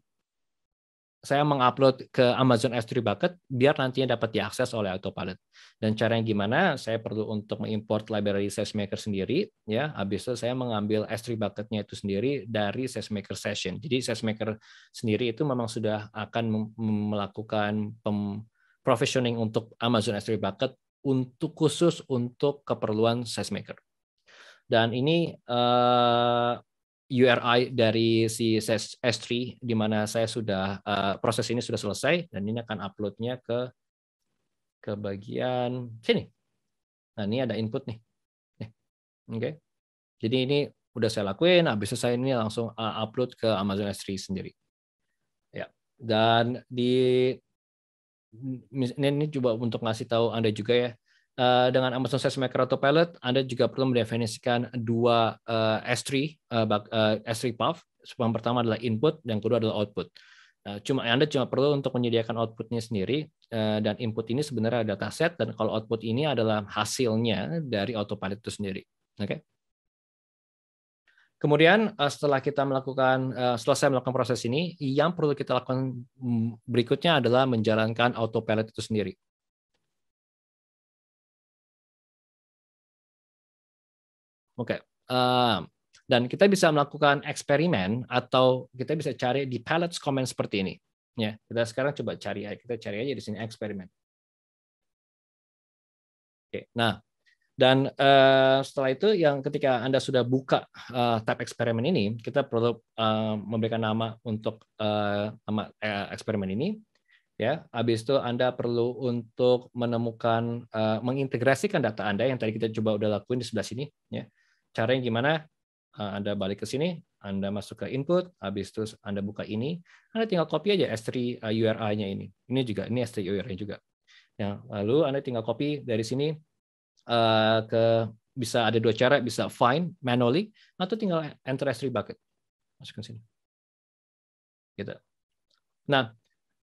saya mengupload ke Amazon S3 Bucket biar nantinya dapat diakses oleh autopilot. Dan caranya gimana? Saya perlu untuk mengimport library SageMaker sendiri, ya. Habis itu saya mengambil S3 Bucket-nya itu sendiri dari SageMaker Session. Jadi SageMaker sendiri itu memang sudah akan melakukan pem provisioning untuk Amazon S3 Bucket untuk khusus untuk keperluan SageMaker. Dan ini eh, URI dari si S3 di mana saya sudah uh, proses ini sudah selesai dan ini akan uploadnya ke ke bagian sini. Nah ini ada input nih, oke. Okay. Jadi ini udah saya lakuin, habis selesai ini langsung eh, upload ke Amazon S3 sendiri. Ya dan di ini, ini coba untuk ngasih tahu anda juga ya Eh, dengan Amazon SageMaker Autopilot, Anda juga perlu mendefinisikan dua uh, S3, S3 path. Yang pertama adalah input, yang kedua adalah output. Eh, cuma Anda cuma perlu untuk menyediakan outputnya sendiri eh, dan input ini sebenarnya dataset dan kalau output ini adalah hasilnya dari autopilot itu sendiri. Oke. Okay? Kemudian setelah kita melakukan selesai melakukan proses ini, yang perlu kita lakukan mm, berikutnya adalah menjalankan autopilot itu sendiri. Oke. Okay. Ehm, uh, dan kita bisa melakukan eksperimen atau kita bisa cari di palettes comment seperti ini. Ya, kita sekarang coba cari aja, kita cari aja di sini eksperimen. Oke. Nah, dan uh, setelah itu yang ketika Anda sudah buka uh, tab eksperimen ini, kita perlu uh, memberikan nama untuk uh, nama eksperimen ini. Ya, habis itu Anda perlu untuk menemukan uh, mengintegrasikan data Anda yang tadi kita coba udah lakuin di sebelah sini, ya. Caranya gimana? Eh, Anda balik ke sini, Anda masuk ke input, habis terus Anda buka ini, Anda tinggal copy aja S3 eh, URI-nya ini. Ini juga, ini S3 URI juga. Ya, lalu Anda tinggal copy dari sini eh, ke bisa ada dua cara, bisa find manually atau tinggal enter S3 bucket. Masukkan sini. Gitu. Nah,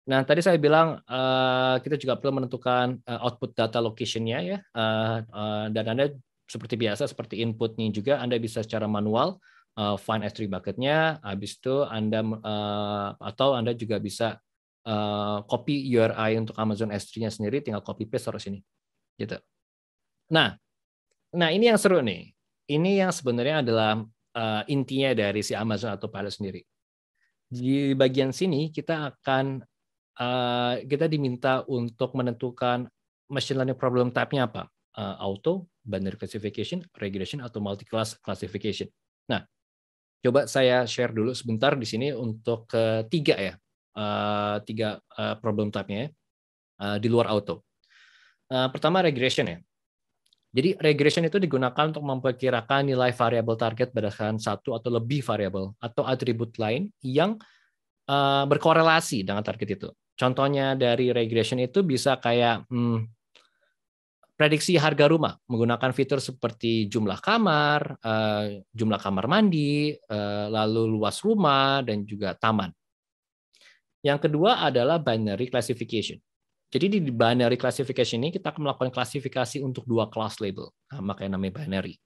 Nah, tadi saya bilang uh, kita juga perlu menentukan uh, output data location-nya ya. Uh, uh, dan Anda seperti biasa seperti inputnya juga Anda bisa secara manual uh, find S3 bucketnya, habis itu Anda uh, atau Anda juga bisa uh, copy URI untuk Amazon S3-nya sendiri, tinggal copy paste taruh sini, gitu. Nah, nah ini yang seru nih. Ini yang sebenarnya adalah uh, intinya dari si Amazon atau Pilot sendiri. Di bagian sini kita akan uh, kita diminta untuk menentukan machine learning problem type-nya apa uh, auto, binary classification, regression, atau multi-class classification. Nah, coba saya share dulu sebentar di sini untuk ketiga ya, uh, tiga uh, problem type-nya uh, di luar auto. Uh, pertama regression ya. Jadi regression itu digunakan untuk memperkirakan nilai variabel target berdasarkan satu atau lebih variabel atau atribut lain yang uh, berkorelasi dengan target itu. Contohnya dari regression itu bisa kayak hmm, prediksi harga rumah menggunakan fitur seperti jumlah kamar, eh, jumlah kamar mandi, eh, lalu luas rumah, dan juga taman. Yang kedua adalah binary classification. Jadi di binary classification ini kita akan melakukan klasifikasi untuk dua class label, nah, makanya namanya binary.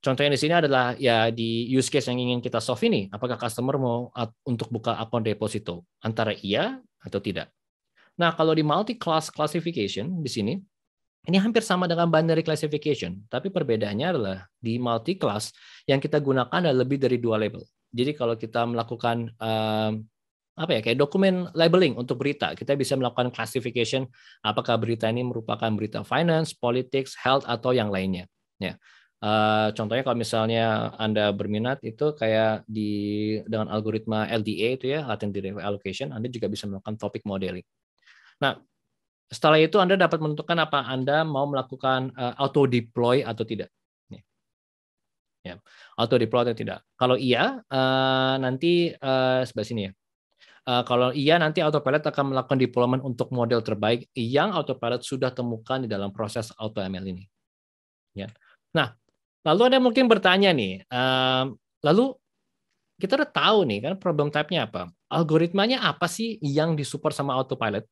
Contohnya di sini adalah ya di use case yang ingin kita solve ini, apakah customer mau untuk buka akun deposito antara iya atau tidak. Nah, kalau di multi class classification di sini ini hampir sama dengan binary classification, tapi perbedaannya adalah di multi class yang kita gunakan ada lebih dari dua label. Jadi kalau kita melakukan uh, apa ya kayak dokumen labeling untuk berita, kita bisa melakukan classification apakah berita ini merupakan berita finance, politics, health atau yang lainnya. Ya. Uh, contohnya kalau misalnya Anda berminat itu kayak di dengan algoritma LDA itu ya, latent derivative allocation, Anda juga bisa melakukan topic modeling. Nah, setelah itu Anda dapat menentukan apa Anda mau melakukan uh, eh, auto deploy atau tidak. Ya. Auto deploy atau tidak. Kalau iya, uh, nanti uh, sebelah sini ya. Uh, kalau iya, nanti autopilot akan melakukan deployment untuk model terbaik yang autopilot sudah temukan di dalam proses auto ML ini. Ya. Nah, lalu ada mungkin bertanya nih, uh, lalu kita udah tahu nih kan problem type-nya apa. Algoritmanya apa sih yang disupport sama autopilot?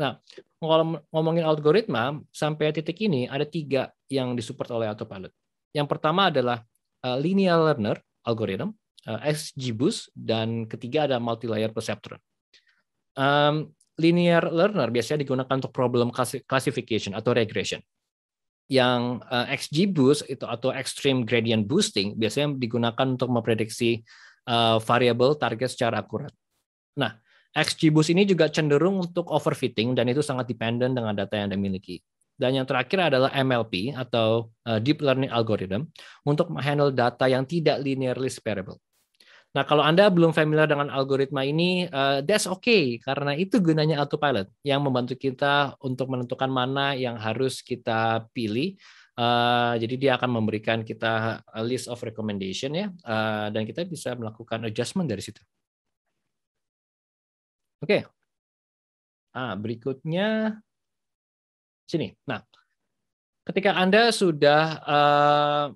Nah, kalau ngomongin algoritma, sampai titik ini ada tiga yang disupport oleh autopilot. Yang pertama adalah uh, linear learner algorithm, uh, eh, XGBoost, dan ketiga ada multilayer layer perceptron. Um, linear learner biasanya digunakan untuk problem classification atau regression. Yang uh, eh, XGBoost itu atau extreme gradient boosting biasanya digunakan untuk memprediksi uh, variabel target secara akurat. Nah, XGBoost ini juga cenderung untuk overfitting dan itu sangat dependent dengan data yang Anda miliki. Dan yang terakhir adalah MLP atau eh, Deep Learning Algorithm untuk menghandle data yang tidak linearly separable. Nah, kalau Anda belum familiar dengan algoritma ini, uh, that's okay, karena itu gunanya autopilot yang membantu kita untuk menentukan mana yang harus kita pilih. Uh, jadi dia akan memberikan kita a list of recommendation ya, uh, dan kita bisa melakukan adjustment dari situ. Oke. Ah, berikutnya sini. Nah, ketika Anda sudah uh,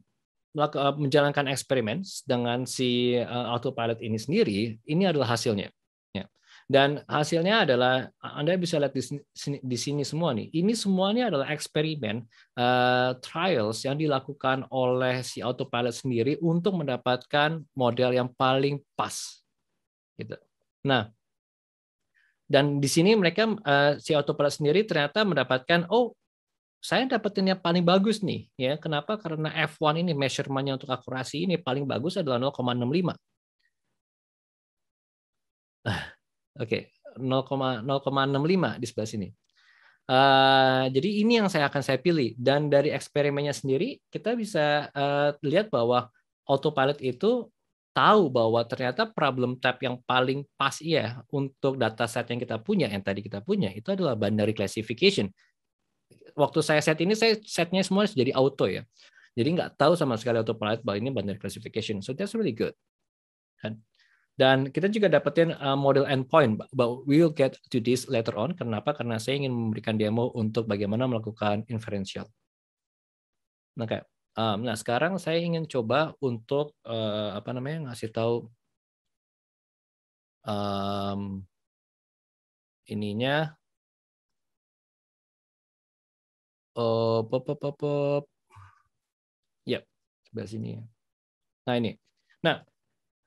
menjalankan eksperimen dengan si uh, autopilot ini sendiri, ini adalah hasilnya. Ya. Dan hasilnya adalah Anda bisa lihat di sini, di sini semua nih. Ini semuanya adalah eksperimen uh, trials yang dilakukan oleh si autopilot sendiri untuk mendapatkan model yang paling pas. Gitu. Nah, dan di sini mereka uh, si autopilot sendiri ternyata mendapatkan oh saya dapetin yang paling bagus nih ya. Kenapa? Karena F1 ini measurementnya untuk akurasi ini paling bagus adalah 0,65. Ah, oke, okay. 0,065 di sebelah sini. Uh, jadi ini yang saya akan saya pilih dan dari eksperimennya sendiri kita bisa uh, lihat bahwa autopilot itu tahu bahwa ternyata problem type yang paling pas ya untuk data set yang kita punya yang tadi kita punya itu adalah binary classification. Waktu saya set ini saya setnya semua jadi auto ya. Jadi nggak tahu sama sekali autopilot bahwa ini binary classification. So that's really good. Dan kita juga dapetin eh, model endpoint, but we'll get to this later on. Kenapa? Karena saya ingin memberikan demo untuk bagaimana melakukan inferential. Nah, kayak Um, nah sekarang saya ingin coba untuk uh, apa namanya ngasih tahu um, ininya uh, pop pop pop pop yep sebelah sini ya nah ini nah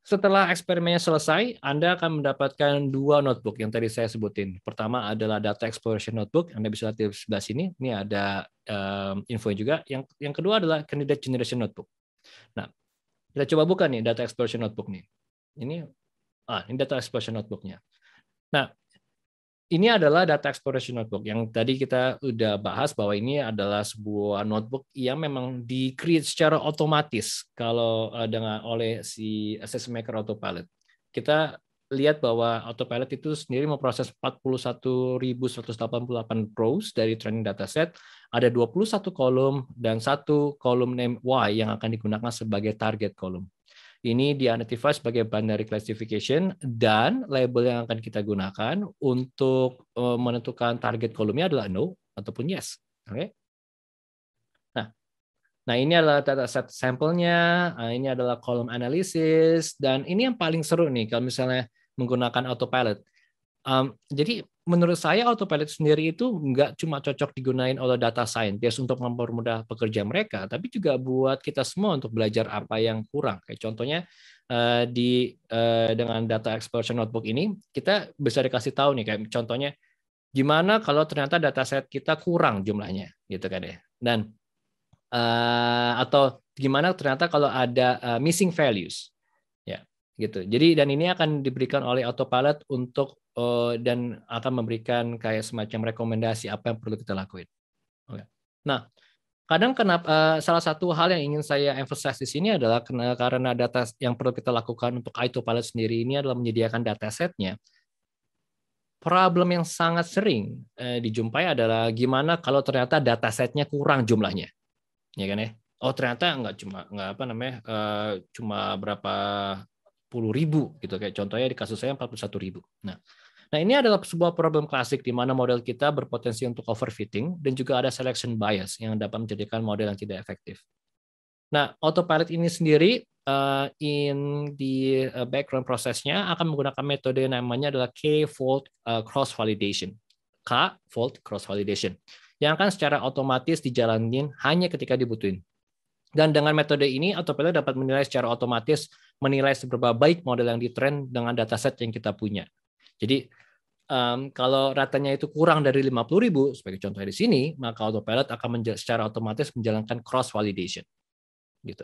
setelah eksperimennya selesai, Anda akan mendapatkan dua notebook yang tadi saya sebutin. Pertama adalah data exploration notebook, Anda bisa lihat di sebelah sini. Ini ada um, info juga. Yang yang kedua adalah candidate generation notebook. Nah, kita coba buka nih data exploration notebook nih. Ini ah, ini data exploration notebooknya. Nah, ini adalah data exploration notebook yang tadi kita udah bahas bahwa ini adalah sebuah notebook yang memang di create secara otomatis kalau eh, dengan oleh si assessment maker autopilot. Kita lihat bahwa autopilot itu sendiri memproses 41.188 rows dari training dataset, ada 21 kolom dan satu kolom name Y yang akan digunakan sebagai target kolom. Ini diidentifikasi sebagai binary classification dan label yang akan kita gunakan untuk eh, menentukan target kolomnya adalah no ataupun yes. Oke. Okay? Nah, nah ini adalah data set sampelnya. Nah, ini adalah kolom analisis dan ini yang paling seru nih kalau misalnya menggunakan autopilot. Um, jadi menurut saya autopilot sendiri itu nggak cuma cocok digunain oleh data scientist untuk mempermudah pekerja mereka, tapi juga buat kita semua untuk belajar apa yang kurang. Kayak contohnya eh, di eh, dengan data exploration notebook ini kita bisa dikasih tahu nih kayak contohnya gimana kalau ternyata data set kita kurang jumlahnya gitu kan ya. Dan eh, atau gimana ternyata kalau ada missing values ya gitu. Jadi dan ini akan diberikan oleh autopilot untuk Eh, dan akan memberikan kayak semacam rekomendasi apa yang perlu kita lakuin. Oke. Nah, kadang kenapa eh, salah satu hal yang ingin saya emphasize di sini adalah karena data yang perlu kita lakukan untuk itu pilot sendiri ini adalah menyediakan datasetnya. Problem yang sangat sering eh, dijumpai adalah gimana kalau ternyata datasetnya kurang jumlahnya, ya kan ya? Oh ternyata nggak cuma nggak apa namanya cuma berapa puluh ribu gitu kayak contohnya di kasus saya empat puluh satu ribu. Nah Nah, ini adalah sebuah problem klasik di mana model kita berpotensi untuk overfitting dan juga ada selection bias yang dapat menjadikan model yang tidak efektif. Nah, autopilot ini sendiri uh, in di eh, background prosesnya akan menggunakan metode yang namanya adalah K-fold eh, cross validation. K-fold cross validation yang akan secara otomatis dijalankan hanya ketika dibutuhin. Dan dengan metode ini, autopilot dapat menilai secara otomatis menilai seberapa baik model yang ditrend dengan dataset yang kita punya. Jadi um, kalau ratanya itu kurang dari 50 ribu, sebagai contoh di sini, maka autopilot akan menjel, secara otomatis menjalankan cross validation, gitu.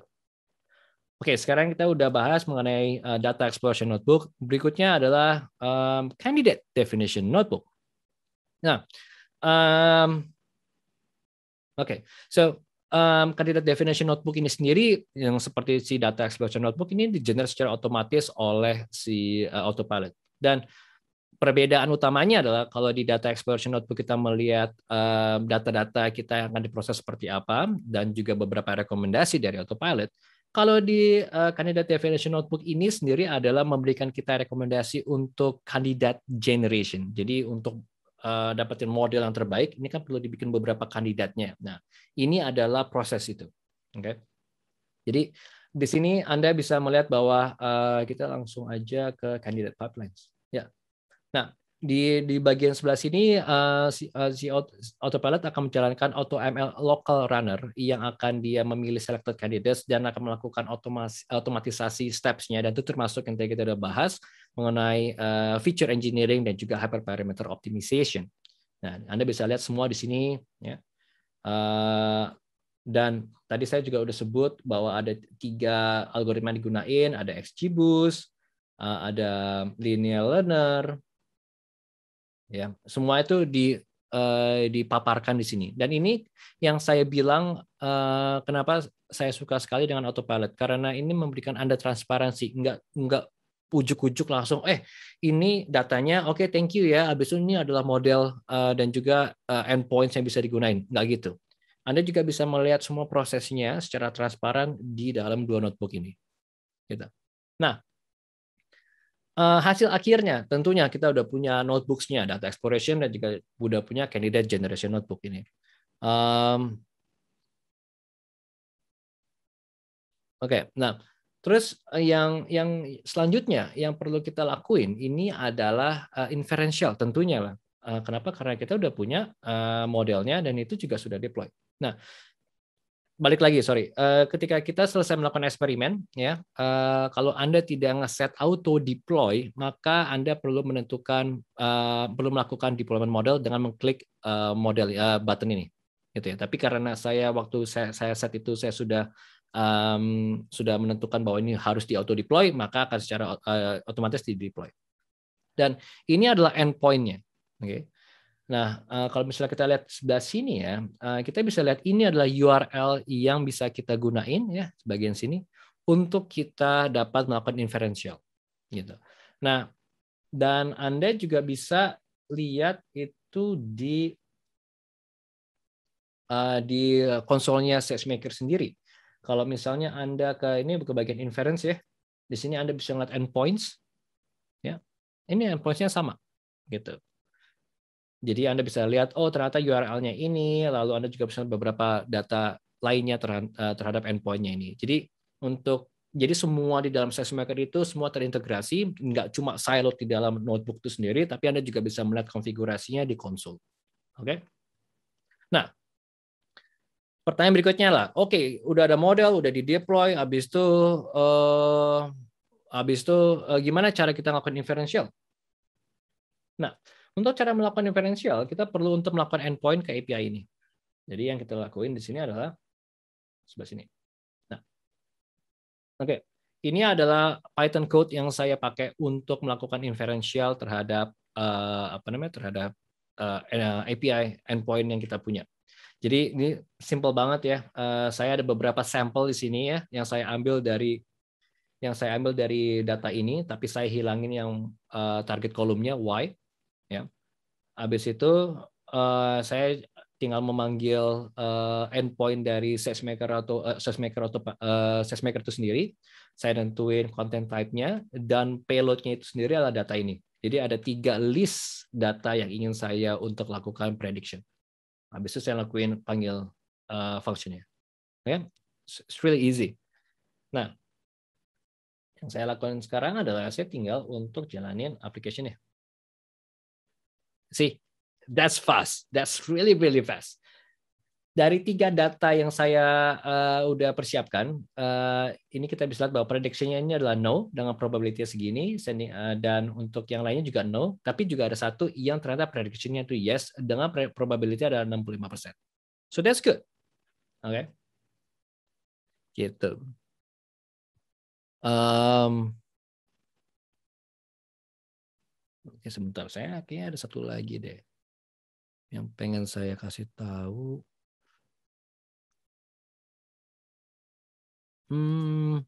Oke, sekarang kita udah bahas mengenai uh, data exploration notebook. Berikutnya adalah um, candidate definition notebook. Nah, um, oke, okay. so um, candidate definition notebook ini sendiri yang seperti si data exploration notebook ini di generate secara otomatis oleh si uh, autopilot dan perbedaan utamanya adalah kalau di data exploration notebook kita melihat eh, data-data uh, kita yang akan diproses seperti apa dan juga beberapa rekomendasi dari autopilot. Kalau di uh, kandidat evaluation notebook ini sendiri adalah memberikan kita rekomendasi untuk kandidat generation. Jadi untuk uh, dapetin model yang terbaik, ini kan perlu dibikin beberapa kandidatnya. Nah, ini adalah proses itu. Oke. Okay? Jadi di sini Anda bisa melihat bahwa uh, kita langsung aja ke kandidat pipelines. Nah, di di bagian sebelah sini uh, si, uh, si autopilot akan menjalankan auto ML local runner yang akan dia memilih selected candidates dan akan melakukan otomasi otomatisasi steps-nya dan itu termasuk yang tadi kita sudah bahas mengenai uh, feature engineering dan juga hyperparameter optimization. Nah, Anda bisa lihat semua di sini ya. Uh, dan tadi saya juga sudah sebut bahwa ada tiga algoritma yang digunain, ada XGBoost, ada linear learner, ya semua itu di eh, dipaparkan di sini dan ini yang saya bilang eh, kenapa saya suka sekali dengan autopilot karena ini memberikan anda transparansi nggak nggak ujuk-ujuk langsung eh ini datanya oke okay, thank you ya Abis itu ini adalah model eh, dan juga endpoint yang bisa digunain nggak gitu anda juga bisa melihat semua prosesnya secara transparan di dalam dua notebook ini Kita. Gitu. nah Uh, hasil akhirnya tentunya kita udah punya notebooksnya data exploration dan juga udah punya candidate generation notebook ini. Um, Oke, okay. nah terus eh, yang yang selanjutnya yang perlu kita lakuin ini adalah uh, inferential tentunya lah. Uh, kenapa? Karena kita udah punya uh, modelnya dan itu juga sudah deploy. Nah, balik lagi sorry uh, ketika kita selesai melakukan eksperimen ya uh, kalau anda tidak ngeset auto deploy maka anda perlu menentukan uh, perlu melakukan deployment model dengan mengklik uh, model uh, button ini gitu ya tapi karena saya waktu saya, saya set itu saya sudah um, sudah menentukan bahwa ini harus di auto deploy maka akan secara uh, otomatis di deploy dan ini adalah endpointnya oke okay? Nah, eh, kalau misalnya kita lihat sebelah sini ya, eh, kita bisa lihat ini adalah URL yang bisa kita gunain ya, sebagian sini untuk kita dapat melakukan inferential gitu. Nah, dan Anda juga bisa lihat itu di eh, di konsolnya SageMaker sendiri. Kalau misalnya Anda ke ini ke bagian inference ya, di sini Anda bisa lihat endpoints ya. Ini endpointsnya sama gitu. Jadi Anda bisa lihat, oh ternyata URL-nya ini, lalu Anda juga bisa beberapa data lainnya eh, terhadap endpoint-nya ini. Jadi untuk jadi semua di dalam sales maker itu semua terintegrasi, nggak cuma silo di dalam notebook itu sendiri, tapi Anda juga bisa melihat konfigurasinya di konsol. Oke? Okay? Nah, pertanyaan berikutnya lah. Oke, okay, udah ada model, udah di deploy, habis itu eh, habis itu uh, gimana cara kita ngelakuin inferential? Nah, untuk cara melakukan inferensial, kita perlu untuk melakukan endpoint ke API ini. Jadi yang kita lakuin di sini adalah sebelah sini. Nah, oke. Okay. Ini adalah Python code yang saya pakai untuk melakukan inferensial terhadap uh, apa namanya terhadap uh, eh, eh, API endpoint yang kita punya. Jadi ini simple banget ya. Uh, saya ada beberapa sampel di sini ya yang saya ambil dari yang saya ambil dari data ini, tapi saya hilangin yang uh, target kolomnya Y. Habis itu uh, saya tinggal memanggil uh, endpoint dari SageMaker atau uh, eh, SageMaker atau uh, SageMaker itu sendiri. Saya tentuin content type-nya dan payload-nya itu sendiri adalah data ini. Jadi ada tiga list data yang ingin saya untuk lakukan prediction. Habis itu saya lakuin panggil uh, functionnya. Oke, ya okay? it's really easy. Nah, yang saya lakukan sekarang adalah saya tinggal untuk jalanin application-nya. See, that's fast. That's really really fast. Dari tiga data yang saya uh, udah persiapkan, uh, ini kita bisa lihat bahwa prediksinya ini adalah no dengan probability segini, uh, dan untuk yang lainnya juga no, tapi juga ada satu yang ternyata prediksinya itu yes dengan probability adalah 65%. So that's good. Oke. Okay? Gitu. Um, ya sebentar saya kayaknya ada satu lagi deh yang pengen saya kasih tahu hmm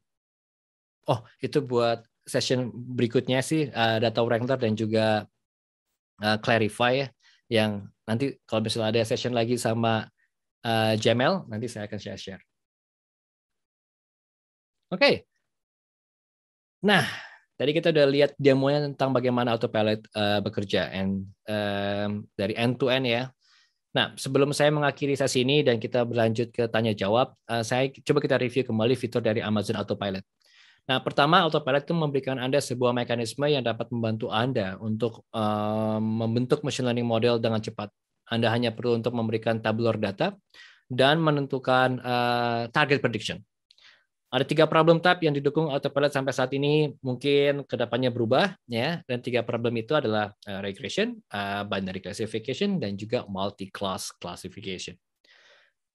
oh itu buat session berikutnya sih uh, data wrangler dan juga uh, clarify ya yang nanti kalau misalnya ada session lagi sama uh, Jamel nanti saya akan share share oke okay. nah Tadi kita udah lihat demonya tentang bagaimana autopilot uh, bekerja and um, dari end to end ya. Nah, sebelum saya mengakhiri sesi ini dan kita berlanjut ke tanya jawab, uh, saya coba kita review kembali fitur dari Amazon Autopilot. Nah, pertama autopilot itu memberikan Anda sebuah mekanisme yang dapat membantu Anda untuk um, membentuk machine learning model dengan cepat. Anda hanya perlu untuk memberikan tabulor data dan menentukan uh, target prediction. Ada tiga problem tab yang didukung autopilot sampai saat ini mungkin kedepannya berubah ya dan tiga problem itu adalah eh, regression, eh, binary classification dan juga multi-class classification.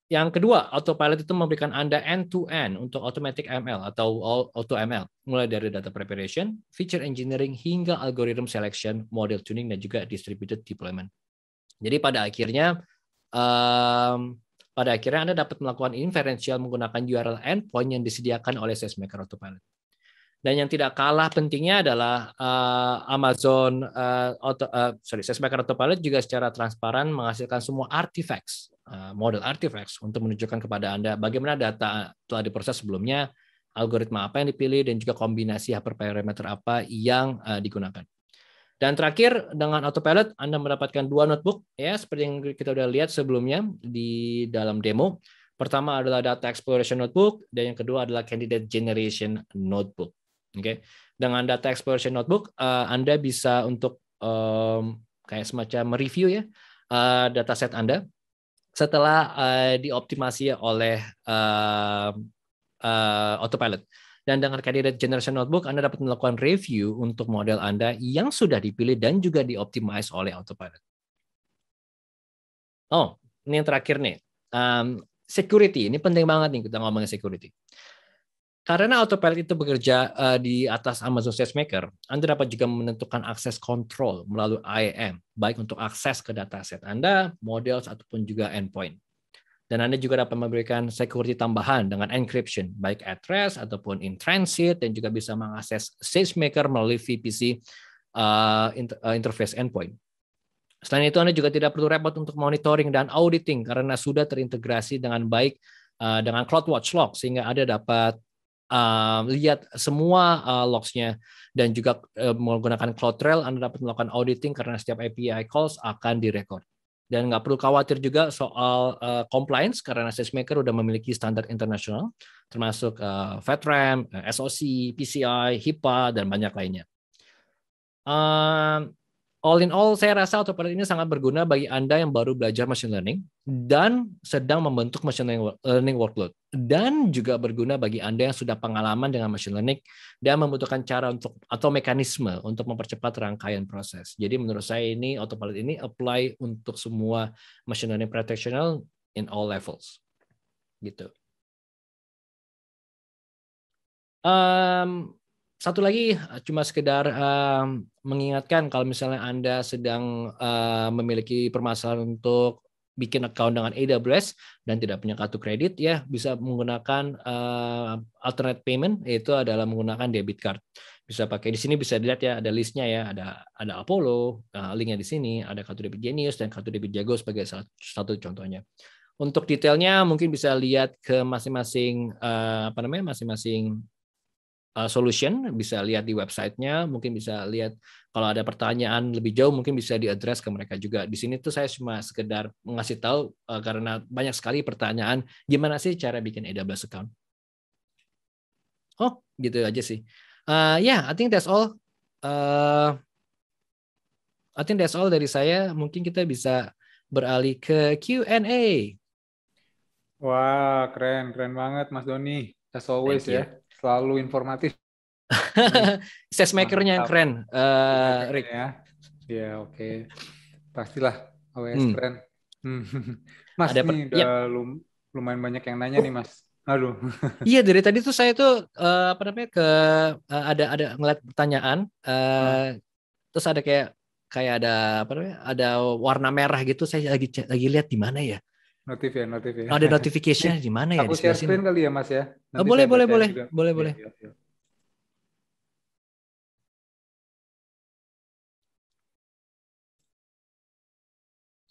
Yang kedua, autopilot itu memberikan Anda end-to-end untuk automatic ML atau auto ML, mulai dari data preparation, feature engineering, hingga algorithm selection, model tuning, dan juga distributed deployment. Jadi pada akhirnya pada akhirnya Anda dapat melakukan inferensial menggunakan URL endpoint yang disediakan oleh SageMaker Autopilot. Dan yang tidak kalah pentingnya adalah uh, Amazon uh, auto, uh, sorry, SageMaker Autopilot juga secara transparan menghasilkan semua artifacts, uh, model artifacts untuk menunjukkan kepada Anda bagaimana data telah diproses sebelumnya, algoritma apa yang dipilih, dan juga kombinasi hyperparameter apa yang uh, digunakan. Dan terakhir dengan autopilot Anda mendapatkan dua notebook ya seperti yang kita sudah lihat sebelumnya di dalam demo. Pertama adalah data exploration notebook dan yang kedua adalah candidate generation notebook. Oke. Okay? Dengan data exploration notebook eh, Anda bisa untuk um, kayak semacam mereview ya uh, dataset Anda setelah uh, dioptimasi oleh uh, uh, autopilot. Dan dengan Candidate Generation Notebook, Anda dapat melakukan review untuk model Anda yang sudah dipilih dan juga dioptimize oleh Autopilot. Oh, ini yang terakhir nih. Um, security, ini penting banget nih kita ngomongin security. Karena autopilot itu bekerja uh, di atas Amazon SageMaker, Anda dapat juga menentukan akses kontrol melalui IAM, baik untuk akses ke dataset Anda, model, ataupun juga endpoint dan Anda juga dapat memberikan security tambahan dengan encryption, baik at rest ataupun in transit, dan juga bisa mengakses SageMaker melalui VPC uh, eh, inter uh, interface endpoint. Selain itu, Anda juga tidak perlu repot untuk monitoring dan auditing karena sudah terintegrasi dengan baik uh, dengan CloudWatch Log, sehingga Anda dapat uh, lihat semua uh, logsnya dan juga uh, menggunakan CloudTrail Anda dapat melakukan auditing karena setiap API calls akan direkod dan nggak perlu khawatir juga soal uh, compliance karena SageMaker maker udah memiliki standar internasional termasuk uh, FedRAMP, eh, SOC, PCI, HIPAA dan banyak lainnya. Uh, All in all, saya rasa autopilot ini sangat berguna bagi Anda yang baru belajar machine learning dan sedang membentuk machine learning workload. Dan juga berguna bagi Anda yang sudah pengalaman dengan machine learning dan membutuhkan cara untuk atau mekanisme untuk mempercepat rangkaian proses. Jadi menurut saya ini autopilot ini apply untuk semua machine learning practitioner in all levels. Gitu. Um, satu lagi eh, cuma sekedar uh, mengingatkan kalau misalnya Anda sedang uh, memiliki permasalahan untuk bikin account dengan AWS dan tidak punya kartu kredit ya bisa menggunakan uh, alternate payment yaitu adalah menggunakan debit card bisa pakai di sini bisa dilihat ya ada listnya ya ada ada Apollo uh, linknya di sini ada kartu debit Genius dan kartu debit Jago sebagai salah satu contohnya untuk detailnya mungkin bisa lihat ke masing-masing uh, apa namanya masing-masing uh, solution bisa lihat di websitenya mungkin bisa lihat kalau ada pertanyaan lebih jauh mungkin bisa diadres ke mereka juga di sini tuh saya cuma sekedar ngasih tahu uh, karena banyak sekali pertanyaan gimana sih cara bikin AWS account oh gitu aja sih uh, ya yeah, I think that's all uh, I think that's all dari saya mungkin kita bisa beralih ke Q&A Wah, keren, keren banget Mas Doni. As always ya selalu informatif. Sales *laughs* makernya yang keren, uh, Rick. Ya, ya oke. Okay. Pastilah OS hmm. keren. *laughs* Mas, Ada nih udah yep. Iya. lum lumayan banyak yang nanya uh. nih, Mas. Aduh. *laughs* iya dari tadi tuh saya tuh uh, apa namanya ke uh, ada ada ngeliat pertanyaan, uh, hmm. terus ada kayak kayak ada apa namanya ada warna merah gitu saya lagi lagi lihat di mana ya Notif ya, notif ya. Ada *laughs* notification di mana ya? Aku share screen kali ya, Mas ya. Nanti oh, ya, boleh, boleh, boleh, juga. boleh, boleh, boleh. Iya, iya, iya.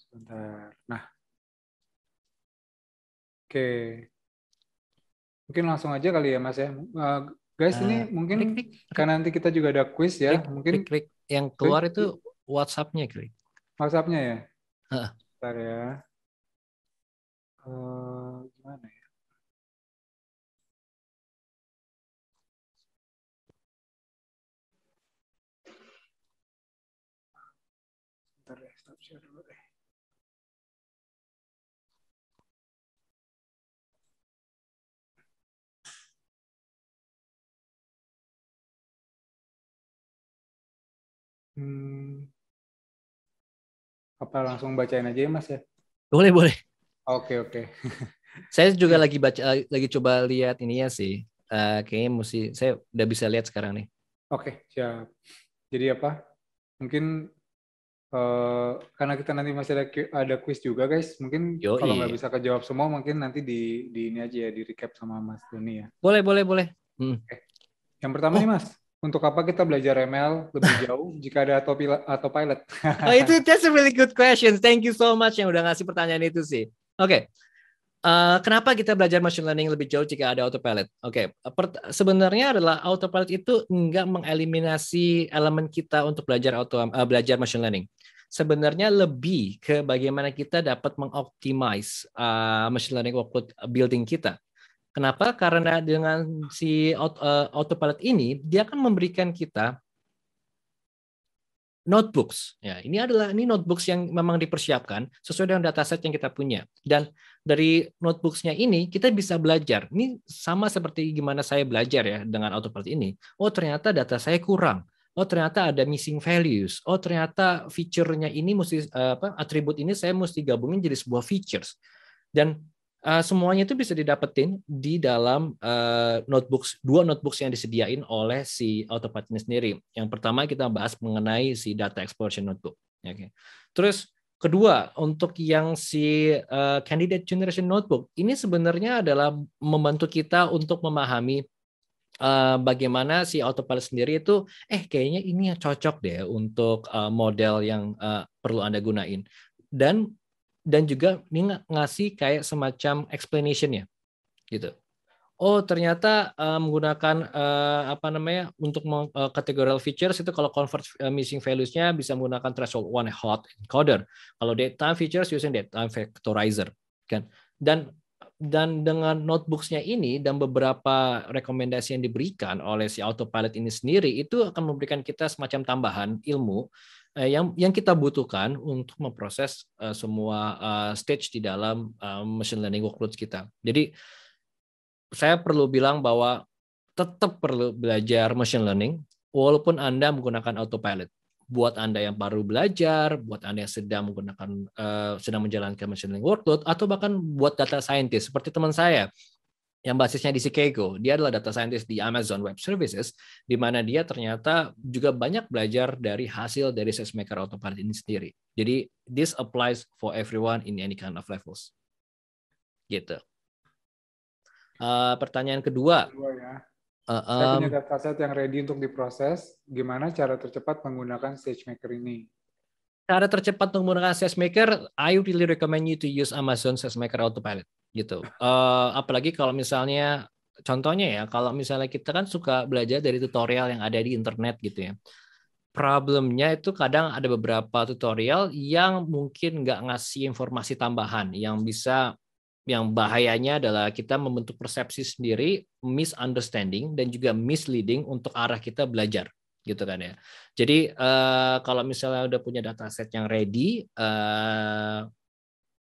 Sebentar. Nah. Oke. Mungkin langsung aja kali ya, Mas ya. Uh, guys, uh, ini eh, mungkin klik, klik, klik. karena nanti kita juga ada quiz ya. Klik, mungkin klik, klik. yang keluar klik, itu WhatsApp-nya, klik. WhatsApp-nya ya. Uh. Bentar ya. Eh, gimana ya? Bentar ya, stop share dulu deh. Hmm. Apa langsung bacain aja ya, Mas ya? Boleh, boleh. Oke oke. saya juga hmm. lagi baca lagi coba lihat ini ya sih. Uh, kayaknya mesti saya udah bisa lihat sekarang nih. Oke okay, siap. Jadi apa? Mungkin uh, karena kita nanti masih ada ada quiz juga guys. Mungkin kalau nggak bisa kejawab semua mungkin nanti di di ini aja ya di recap sama Mas Doni ya. Boleh boleh boleh. Hmm. Okay. Yang pertama oh. nih Mas. Untuk apa kita belajar ML lebih jauh *laughs* jika ada atau pilot atau pilot? oh, itu that's a really good question. Thank you so much yang udah ngasih pertanyaan itu sih. Oke. Okay. Uh, eh, kenapa kita belajar machine learning lebih jauh jika ada autopilot? Oke, okay. sebenarnya adalah autopilot itu enggak mengeliminasi elemen kita untuk belajar auto uh, belajar machine learning. Sebenarnya lebih ke bagaimana kita dapat mengoptimize uh, machine learning workload building kita. Kenapa? Karena dengan si auto, uh, autopilot ini dia akan memberikan kita notebooks. Ya, ini adalah ini notebooks yang memang dipersiapkan sesuai dengan data set yang kita punya. Dan dari notebooksnya ini kita bisa belajar. Ini sama seperti gimana saya belajar ya dengan autopilot ini. Oh ternyata data saya kurang. Oh ternyata ada missing values. Oh ternyata fiturnya ini mesti eh, apa atribut ini saya mesti gabungin jadi sebuah features. Dan Eh, semuanya itu bisa didapetin di dalam uh, notebooks dua notebooks yang disediain oleh si Autopad ini sendiri. Yang pertama kita bahas mengenai si data exploration notebook. Ya, oke. Okay. Terus kedua untuk yang si uh, candidate generation notebook ini sebenarnya adalah membantu kita untuk memahami uh, bagaimana si autopilot sendiri itu eh kayaknya ini cocok deh untuk uh, model yang uh, perlu Anda gunain dan dan juga ini ngasih kayak semacam explanation ya gitu oh ternyata uh, menggunakan uh, apa namanya untuk uh, eh, categorical features itu kalau convert uh, missing values-nya bisa menggunakan threshold one hot encoder kalau data features using data vectorizer kan dan dan dengan notebooks-nya ini dan beberapa rekomendasi yang diberikan oleh si autopilot ini sendiri itu akan memberikan kita semacam tambahan ilmu Eh, yang yang kita butuhkan untuk memproses uh, semua uh, stage di dalam uh, machine learning workloads kita. Jadi saya perlu bilang bahwa tetap perlu belajar machine learning walaupun Anda menggunakan autopilot. Buat Anda yang baru belajar, buat Anda yang sedang menggunakan uh, sedang menjalankan machine learning workload atau bahkan buat data scientist seperti teman saya yang basisnya di Chicago. Dia adalah data scientist di Amazon Web Services, di mana dia ternyata juga banyak belajar dari hasil dari SageMaker Autopilot ini sendiri. Jadi, this applies for everyone in any kind of levels. Gitu. Uh, pertanyaan kedua. kedua ya. Uh, um, Saya punya yang ready untuk diproses. Gimana cara tercepat menggunakan SageMaker ini? Cara tercepat menggunakan SageMaker, I really recommend you to use Amazon SageMaker Autopilot gitu. Uh, apalagi kalau misalnya contohnya ya, kalau misalnya kita kan suka belajar dari tutorial yang ada di internet gitu ya. Problemnya itu kadang ada beberapa tutorial yang mungkin nggak ngasih informasi tambahan yang bisa yang bahayanya adalah kita membentuk persepsi sendiri, misunderstanding dan juga misleading untuk arah kita belajar gitu kan ya. Jadi uh, kalau misalnya udah punya dataset yang ready, uh,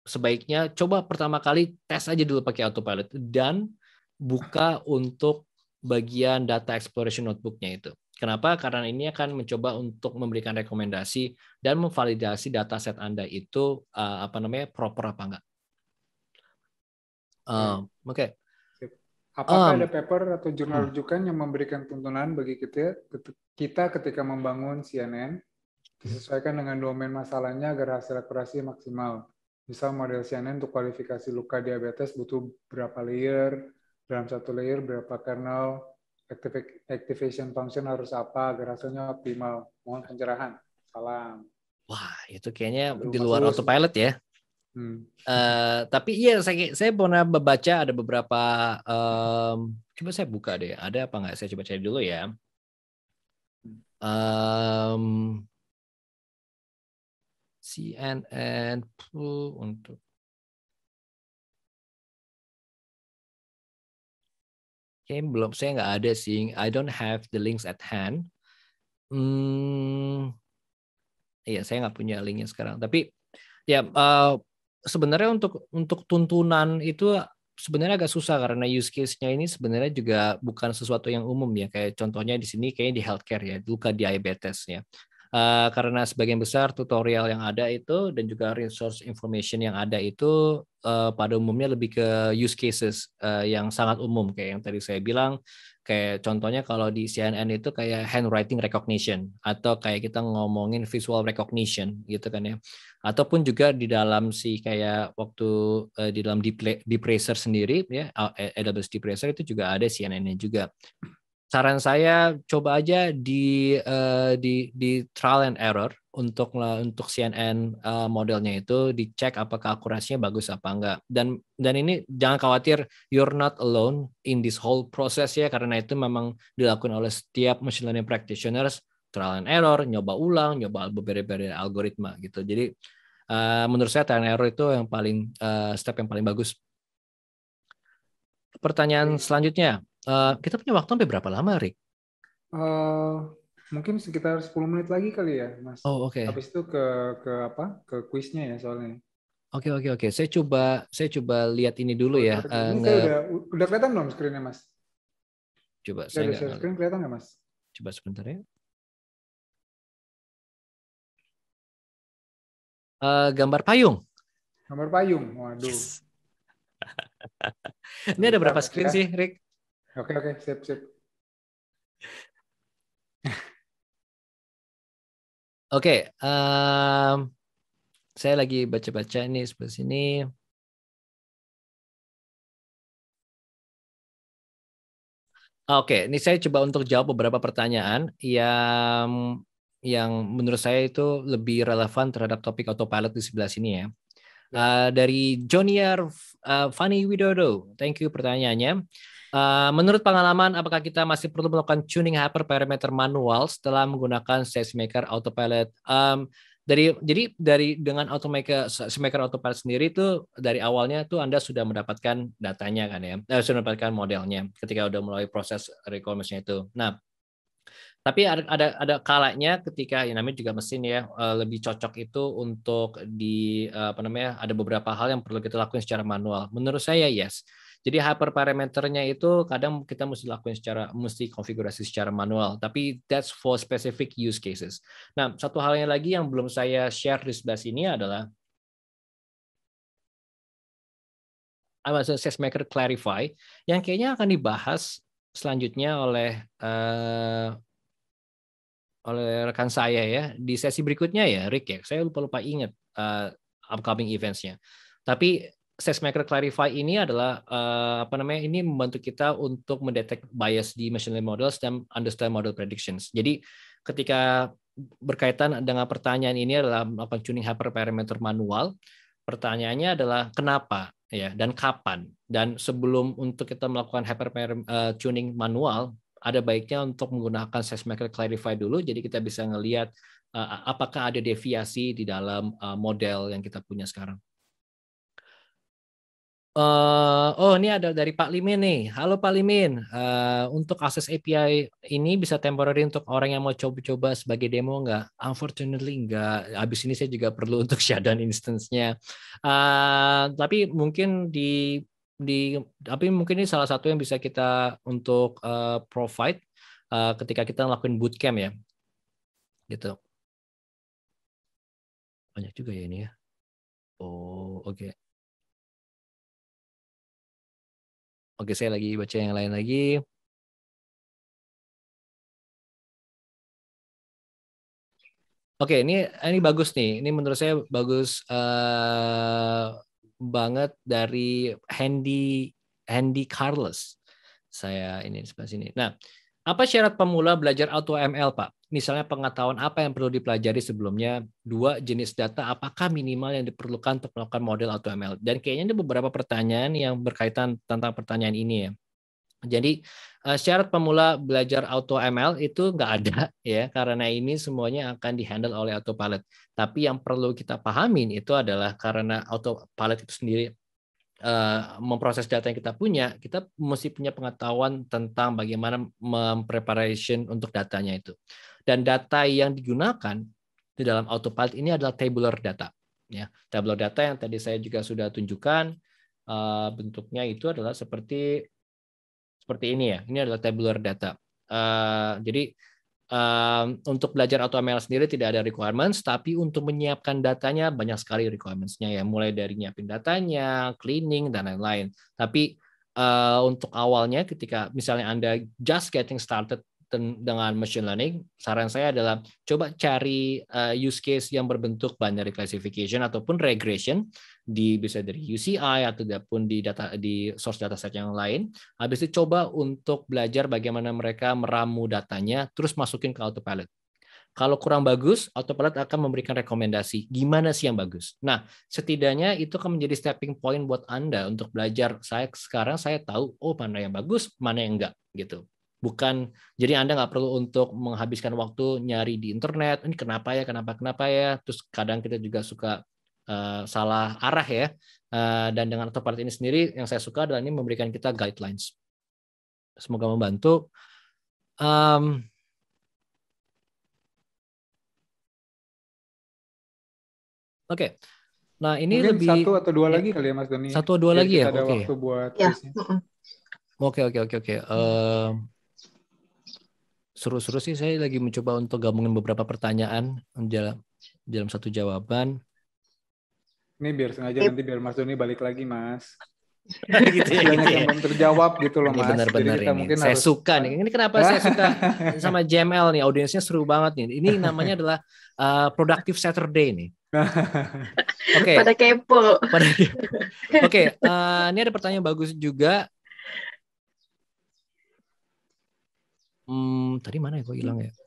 sebaiknya coba pertama kali tes aja dulu pakai autopilot dan buka untuk bagian data exploration notebooknya itu. Kenapa? Karena ini akan mencoba untuk memberikan rekomendasi dan memvalidasi dataset Anda itu eh, apa namanya proper apa enggak. Um, Oke. Okay. Apakah um, ada paper atau jurnal hmm. rujukan yang memberikan tuntunan bagi kita kita ketika membangun CNN hmm. disesuaikan dengan domain masalahnya agar hasil akurasi maksimal? misal model CNN untuk kualifikasi luka diabetes butuh berapa layer, dalam satu layer berapa kernel, activation function harus apa agar hasilnya optimal. Mohon pencerahan. Salam. Wah, itu kayaknya Lalu di luar masalah. autopilot ya. Hmm. Uh, tapi iya saya saya pernah membaca ada beberapa um, coba saya buka deh ada apa nggak saya coba cari dulu ya um, CNN und Okay, belum, saya nggak ada sih. I don't have the links at hand. Hmm, iya, saya nggak punya linknya sekarang. Tapi ya uh, sebenarnya untuk untuk tuntunan itu sebenarnya agak susah karena use case-nya ini sebenarnya juga bukan sesuatu yang umum ya. Kayak contohnya di sini kayaknya di healthcare ya, luka diabetes ya. Eh, karena sebagian besar tutorial yang ada itu dan juga resource information yang ada itu uh, pada umumnya lebih ke use cases uh, yang sangat umum kayak yang tadi saya bilang kayak contohnya kalau di CNN itu kayak handwriting recognition atau kayak kita ngomongin visual recognition gitu kan ya ataupun juga di dalam si kayak waktu uh, di dalam Deep, Deep sendiri ya AWS Deep itu juga ada CNN-nya juga saran saya coba aja di uh, di di trial and error untuk untuk CNN uh, eh, modelnya itu dicek apakah akurasinya bagus apa enggak dan dan ini jangan khawatir you're not alone in this whole process ya karena itu memang dilakukan oleh setiap machine learning practitioners trial and error nyoba ulang nyoba beberapa algoritma gitu jadi uh, menurut saya trial and error itu yang paling uh, step yang paling bagus pertanyaan selanjutnya Uh, kita punya waktu sampai berapa lama, Rick? Uh, mungkin sekitar 10 menit lagi kali ya, Mas. Oh, oke. Okay. Habis itu ke ke apa? Ke kuisnya ya soalnya. Oke, okay, oke, okay, oke. Okay. Saya coba saya coba lihat ini dulu oh, ya. Eh, ini uh, udah udah kelihatan belum screen-nya, Mas? Coba saya lihat. screen kelihatan enggak, Mas? Coba sebentar ya. Uh, gambar payung. Gambar payung. Waduh. Yes. *laughs* ini ada berapa screen ya. sih, Rick? Oke oke sip sip. Oke, okay, um, saya lagi baca-baca ini sebelah sini. Oke, okay, ini saya coba untuk jawab beberapa pertanyaan yang yang menurut saya itu lebih relevan terhadap topik autopilot di sebelah sini ya. Uh, dari Joniar uh, eh, Fani Widodo, thank you pertanyaannya. Eh, menurut pengalaman, apakah kita masih perlu melakukan tuning hyperparameter manual setelah menggunakan SageMaker Autopilot? Um, dari jadi dari dengan automaker SageMaker Autopilot sendiri itu dari awalnya tuh Anda sudah mendapatkan datanya kan ya, eh, sudah mendapatkan modelnya ketika sudah mulai proses recommerce itu. Nah, tapi ada ada ada kalanya ketika ya namanya juga mesin ya eh, lebih cocok itu untuk di eh, apa namanya ada beberapa hal yang perlu kita lakukan secara manual. Menurut saya yes. Jadi hyperparameternya itu kadang kita mesti lakuin secara mesti konfigurasi secara manual, tapi that's for specific use cases. Nah, satu halnya lagi yang belum saya share di sebelah sini adalah Amazon Maker Clarify yang kayaknya akan dibahas selanjutnya oleh uh, oleh rekan saya ya di sesi berikutnya ya Rick ya saya lupa lupa ingat uh, upcoming eventsnya tapi SageMaker Clarify ini adalah uh, apa namanya ini membantu kita untuk mendetek bias di machine learning models dan understand model predictions. Jadi ketika berkaitan dengan pertanyaan ini adalah melakukan tuning hyperparameter manual, pertanyaannya adalah kenapa ya dan kapan dan sebelum untuk kita melakukan hyperparameter uh, tuning manual ada baiknya untuk menggunakan SageMaker Clarify dulu, jadi kita bisa melihat uh, eh, apakah ada deviasi di dalam uh, model yang kita punya sekarang. Uh, oh ini ada dari Pak Limin nih. Halo Pak Limin, uh, untuk akses API ini bisa temporary untuk orang yang mau coba-coba sebagai demo nggak? Unfortunately nggak. Abis ini saya juga perlu untuk *laughs* shutdown instance-nya. Uh, tapi mungkin di di tapi mungkin ini salah satu yang bisa kita untuk uh, provide uh, ketika kita ngelakuin bootcamp ya, gitu. Banyak juga ya ini ya. Oh oke. Okay. Oke, saya lagi baca yang lain lagi. Oke, ini ini bagus nih. Ini menurut saya bagus uh, banget dari Handy Handy Carlos. Saya ini sebelah sini. Nah, apa syarat pemula belajar AutoML, Pak? Misalnya pengetahuan apa yang perlu dipelajari sebelumnya? Dua jenis data apakah minimal yang diperlukan untuk melakukan model AutoML? Dan kayaknya ada beberapa pertanyaan yang berkaitan tentang pertanyaan ini ya. Jadi eh, syarat pemula belajar AutoML itu nggak ada *laughs* ya karena ini semuanya akan dihandle oleh autopilot. Tapi yang perlu kita pahamin itu adalah karena autopilot itu sendiri Eh, memproses data yang kita punya, kita mesti punya pengetahuan tentang bagaimana mempreparation untuk datanya itu. Dan data yang digunakan di dalam autopilot ini adalah tabular data. Ya, tabular data yang tadi saya juga sudah tunjukkan eh, bentuknya itu adalah seperti seperti ini ya. Ini adalah tabular data. Eh, jadi um, untuk belajar AutoML sendiri tidak ada requirements, tapi untuk menyiapkan datanya banyak sekali requirements-nya ya, mulai dari nyiapin datanya, cleaning dan lain-lain. Tapi uh, untuk awalnya ketika misalnya Anda just getting started dengan machine learning, saran saya adalah coba cari uh, use case yang berbentuk binary classification ataupun regression di bisa dari UCI ataupun di data di source dataset yang lain. Habis itu coba untuk belajar bagaimana mereka meramu datanya, terus masukin ke autopilot. Kalau kurang bagus, autopilot akan memberikan rekomendasi gimana sih yang bagus. Nah, setidaknya itu akan menjadi stepping point buat Anda untuk belajar. Saya sekarang saya tahu oh mana yang bagus, mana yang enggak gitu bukan jadi anda nggak perlu untuk menghabiskan waktu nyari di internet ini kenapa ya kenapa kenapa ya terus kadang kita juga suka uh, salah arah ya uh, dan dengan autopilot ini sendiri yang saya suka adalah ini memberikan kita guidelines semoga membantu um, oke okay. nah ini Mungkin lebih satu atau dua ya, lagi kali ya mas Doni satu atau dua jadi lagi ya oke ya. Oke oke oke oke seru-seru sih saya lagi mencoba untuk gabungin beberapa pertanyaan dalam dalam satu jawaban. Ini biar sengaja nanti biar Mas Doni balik lagi, Mas. *laughs* gitu ya, gitu ya. terjawab gitu loh, Mas. Benar -benar Jadi ini. saya harus... suka nih. Ini kenapa saya suka *laughs* sama JML nih? Audiensnya seru banget nih. Ini namanya *laughs* adalah uh, Productive Saturday nih. Oke. Okay. Pada kepo. Pada Oke, okay, uh, eh, ini ada pertanyaan bagus juga Hmm, tadi mana ya kok hilang ya? Oke,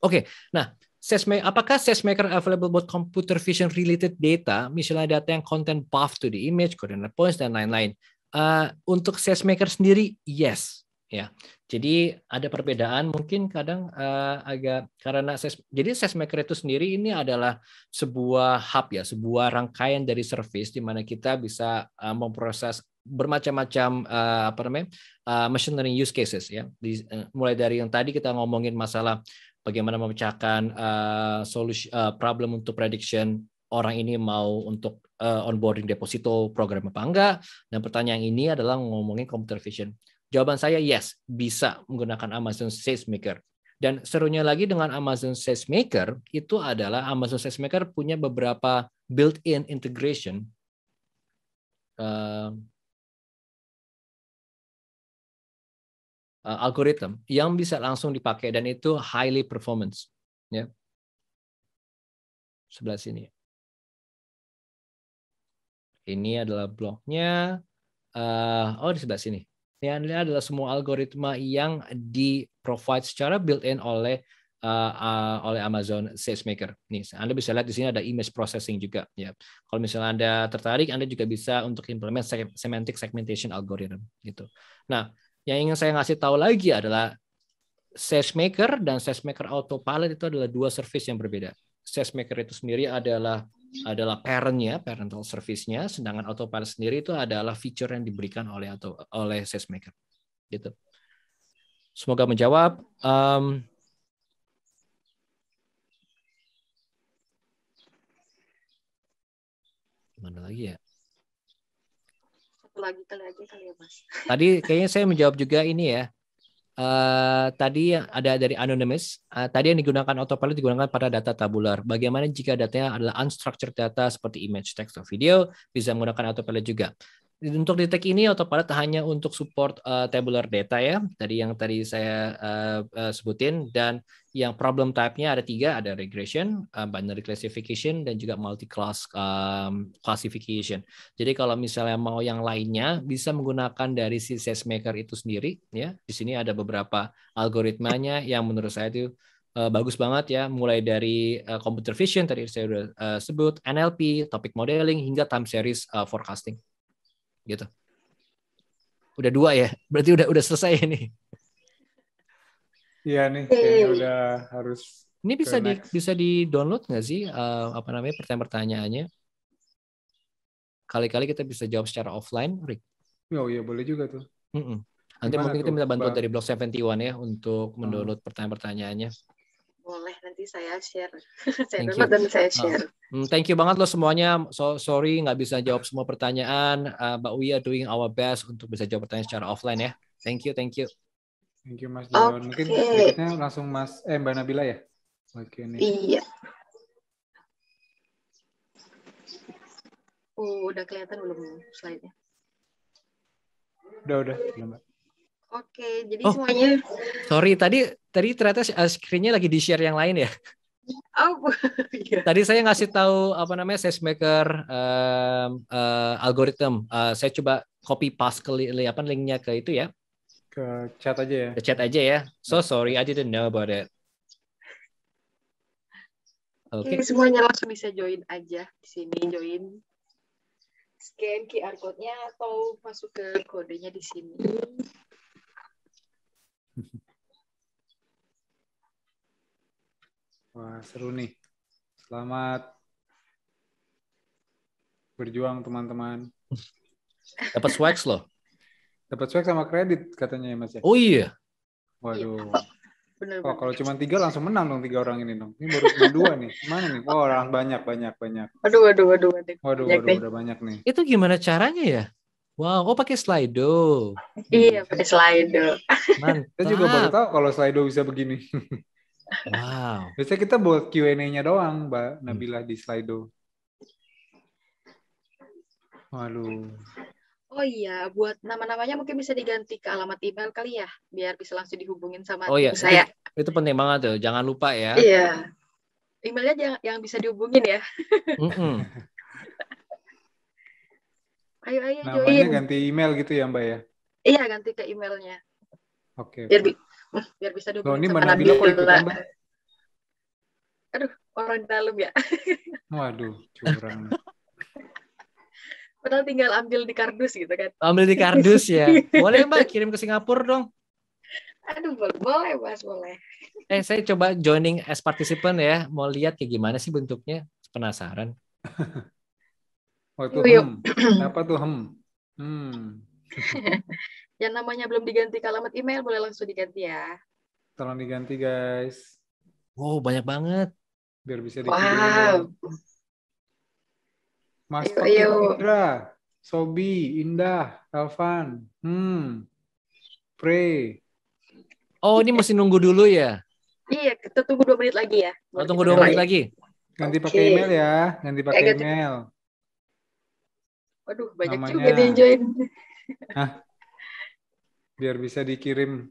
okay, nah Sesme, apakah SageMaker available buat computer vision related data, misalnya data yang content path to the image, coordinate points dan lain-lain? Uh, untuk SageMaker sendiri, yes, ya. Jadi ada perbedaan mungkin kadang uh, agak karena ses, jadi SageMaker itu sendiri ini adalah sebuah hub ya, sebuah rangkaian dari service di mana kita bisa uh, memproses bermacam-macam uh, apa namanya uh, eh, machine learning use cases ya Di, uh, mulai dari yang tadi kita ngomongin masalah bagaimana memecahkan uh, solusi uh, problem untuk prediction orang ini mau untuk uh, onboarding deposito program apa enggak dan pertanyaan ini adalah ngomongin computer vision jawaban saya yes bisa menggunakan Amazon SageMaker dan serunya lagi dengan Amazon SageMaker itu adalah Amazon SageMaker punya beberapa built-in integration Eh, algoritma yang bisa langsung dipakai dan itu highly performance ya sebelah sini ini adalah bloknya uh, oh di sebelah sini ini adalah semua algoritma yang di provide secara built-in oleh uh, uh, oleh Amazon SageMaker. Nih, Anda bisa lihat di sini ada image processing juga. Ya, kalau misalnya Anda tertarik, Anda juga bisa untuk implement semantic segmentation algorithm gitu. Nah, yang ingin saya ngasih tahu lagi adalah SageMaker dan SageMaker Autopilot itu adalah dua service yang berbeda. SageMaker itu sendiri adalah adalah parentnya, parental service-nya, sedangkan autopilot sendiri itu adalah fitur yang diberikan oleh atau oleh SageMaker. Gitu. Semoga menjawab. Um, mana lagi ya? satu lagi kali aja kali ya mas *laughs* tadi kayaknya saya menjawab juga ini ya Uh, tadi ada dari anonymous, uh, tadi yang digunakan autopilot digunakan pada data tabular. Bagaimana jika datanya adalah unstructured data seperti image, text, atau video, bisa menggunakan autopilot juga untuk detect ini autopilot hanya untuk support uh, tabular data ya tadi yang tadi saya uh, uh, sebutin dan yang problem type-nya ada tiga ada regression, uh, binary classification dan juga multi class um, classification. Jadi kalau misalnya mau yang lainnya bisa menggunakan dari si maker itu sendiri ya. Di sini ada beberapa algoritmanya yang menurut saya itu bagus banget ya, mulai dari computer vision tadi saya sudah sebut, NLP, topic modeling hingga time series forecasting gitu. Udah dua ya, berarti udah udah selesai ini. Iya nih, kayaknya udah harus. Ini bisa di next. bisa di download nggak sih uh, apa namanya pertanyaan pertanyaannya? Kali-kali kita bisa jawab secara offline, Rick. Oh iya boleh juga tuh. Mm -mm. Nanti Gimana mungkin tuh? kita minta bantuan dari Blog 71 ya untuk hmm. mendownload pertanyaan-pertanyaannya boleh nanti saya share. *laughs* saya thank download dan saya ah. share. Uh, thank you banget loh semuanya. So, sorry nggak bisa jawab semua pertanyaan, uh, but we are doing our best untuk bisa jawab pertanyaan secara offline ya. Thank you, thank you. Thank you Mas Dion. Okay. Mungkin berikutnya langsung Mas eh Mbak Nabila ya. Oke okay, nih. Iya. Oh, udah kelihatan belum slide-nya? Udah, udah. Belum, Oke, jadi oh, semuanya. Sorry, tadi tadi ternyata eh, screen-nya lagi di share yang lain ya. Oh, *laughs* iya. Tadi saya ngasih tahu apa namanya SageMaker um, uh, Uh, saya coba copy paste ke li, apa linknya ke itu ya. Ke chat aja ya. Ke chat aja ya. So sorry, I didn't know about it. Oke. Okay. Semuanya langsung bisa join aja di sini join. Scan QR code-nya atau masuk ke kodenya di sini. *laughs* Wah, seru nih. Selamat berjuang teman-teman. *laughs* Dapat swags loh. Dapat swags sama kredit katanya ya Mas ya. Oh iya. Waduh. Iya. *laughs* Bener, oh, kalau cuma tiga langsung menang dong tiga orang ini dong. Ini baru dua nih. Mana nih? Oh, orang banyak banyak banyak. Waduh, waduh, waduh, Waduh, waduh, waduh, udah banyak nih. Itu gimana caranya ya? Wow, oh pakai Slido. Iya, pakai Slido. Mantap. Saya juga baru tahu kalau Slido bisa begini. Wow. Biasanya kita buat Q&A-nya doang, Mbak Nabila di Slido. Waduh. Oh iya, buat nama-namanya mungkin bisa diganti ke alamat email kali ya, biar bisa langsung dihubungin sama oh, iya. saya. Itu, itu penting banget tuh, jangan lupa ya. Iya. Emailnya yang, yang bisa dihubungin ya. Mm -mm ayo ayo nah, join ganti email gitu ya mbak ya iya ganti ke emailnya oke okay, biar, bi uh, biar bisa dulu ini mana Nabila kok ikutan, mbak aduh orang dalam ya *laughs* waduh curang Padahal tinggal ambil di kardus gitu kan. Ambil di kardus ya. Boleh mbak kirim ke Singapura dong. Aduh, boleh Mas, boleh. *laughs* Eh, saya coba joining as participant ya. Mau lihat kayak gimana sih bentuknya. Penasaran. *laughs* Oh itu Apa tuh hem? Hmm. *laughs* Yang namanya belum diganti ke alamat email boleh langsung diganti ya. Tolong diganti guys. Wow banyak banget. Biar bisa diganti. Wow. Mas Indra, Sobi, Indah, Alvan, hmm, Pre. Oh ini mesti nunggu dulu ya? Iya, kita tunggu dua menit lagi ya. Oh, tunggu dua menit lagi. Nanti Ganti pakai email ya, ganti pakai email. Eh, ganti. email. Waduh, banyak namanya, juga di join. Biar bisa dikirim,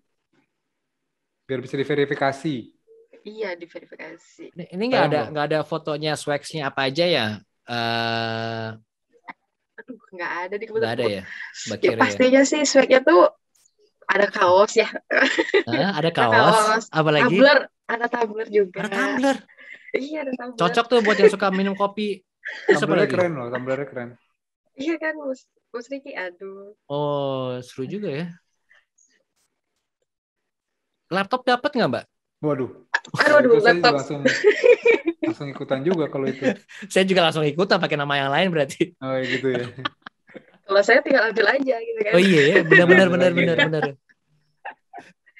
biar bisa diverifikasi. Iya, diverifikasi. Ini nggak ada nggak ada fotonya swagsnya apa aja ya? Uh, Aduh, nggak ada di kebetulan. Nggak ada ya? Bakir ya, ya? pastinya ya. sih swagnya tuh ada kaos ya. ada kaos. ada lagi tabler Ada tabler juga. Ada tumbler. Iya, ada tabler Cocok tuh buat yang suka minum kopi. Tumblernya keren loh, tumblernya keren. Iya kan, mus mus Riki, aduh. Oh, seru juga ya. Laptop dapat nggak, Mbak? Waduh. Aduh, aduh laptop. Langsung, langsung ikutan juga kalau itu. *laughs* saya juga langsung ikutan pakai nama yang lain berarti. Oh, iya gitu ya. kalau saya tinggal ambil aja gitu kan. Oh iya benar-benar ya, benar-benar benar.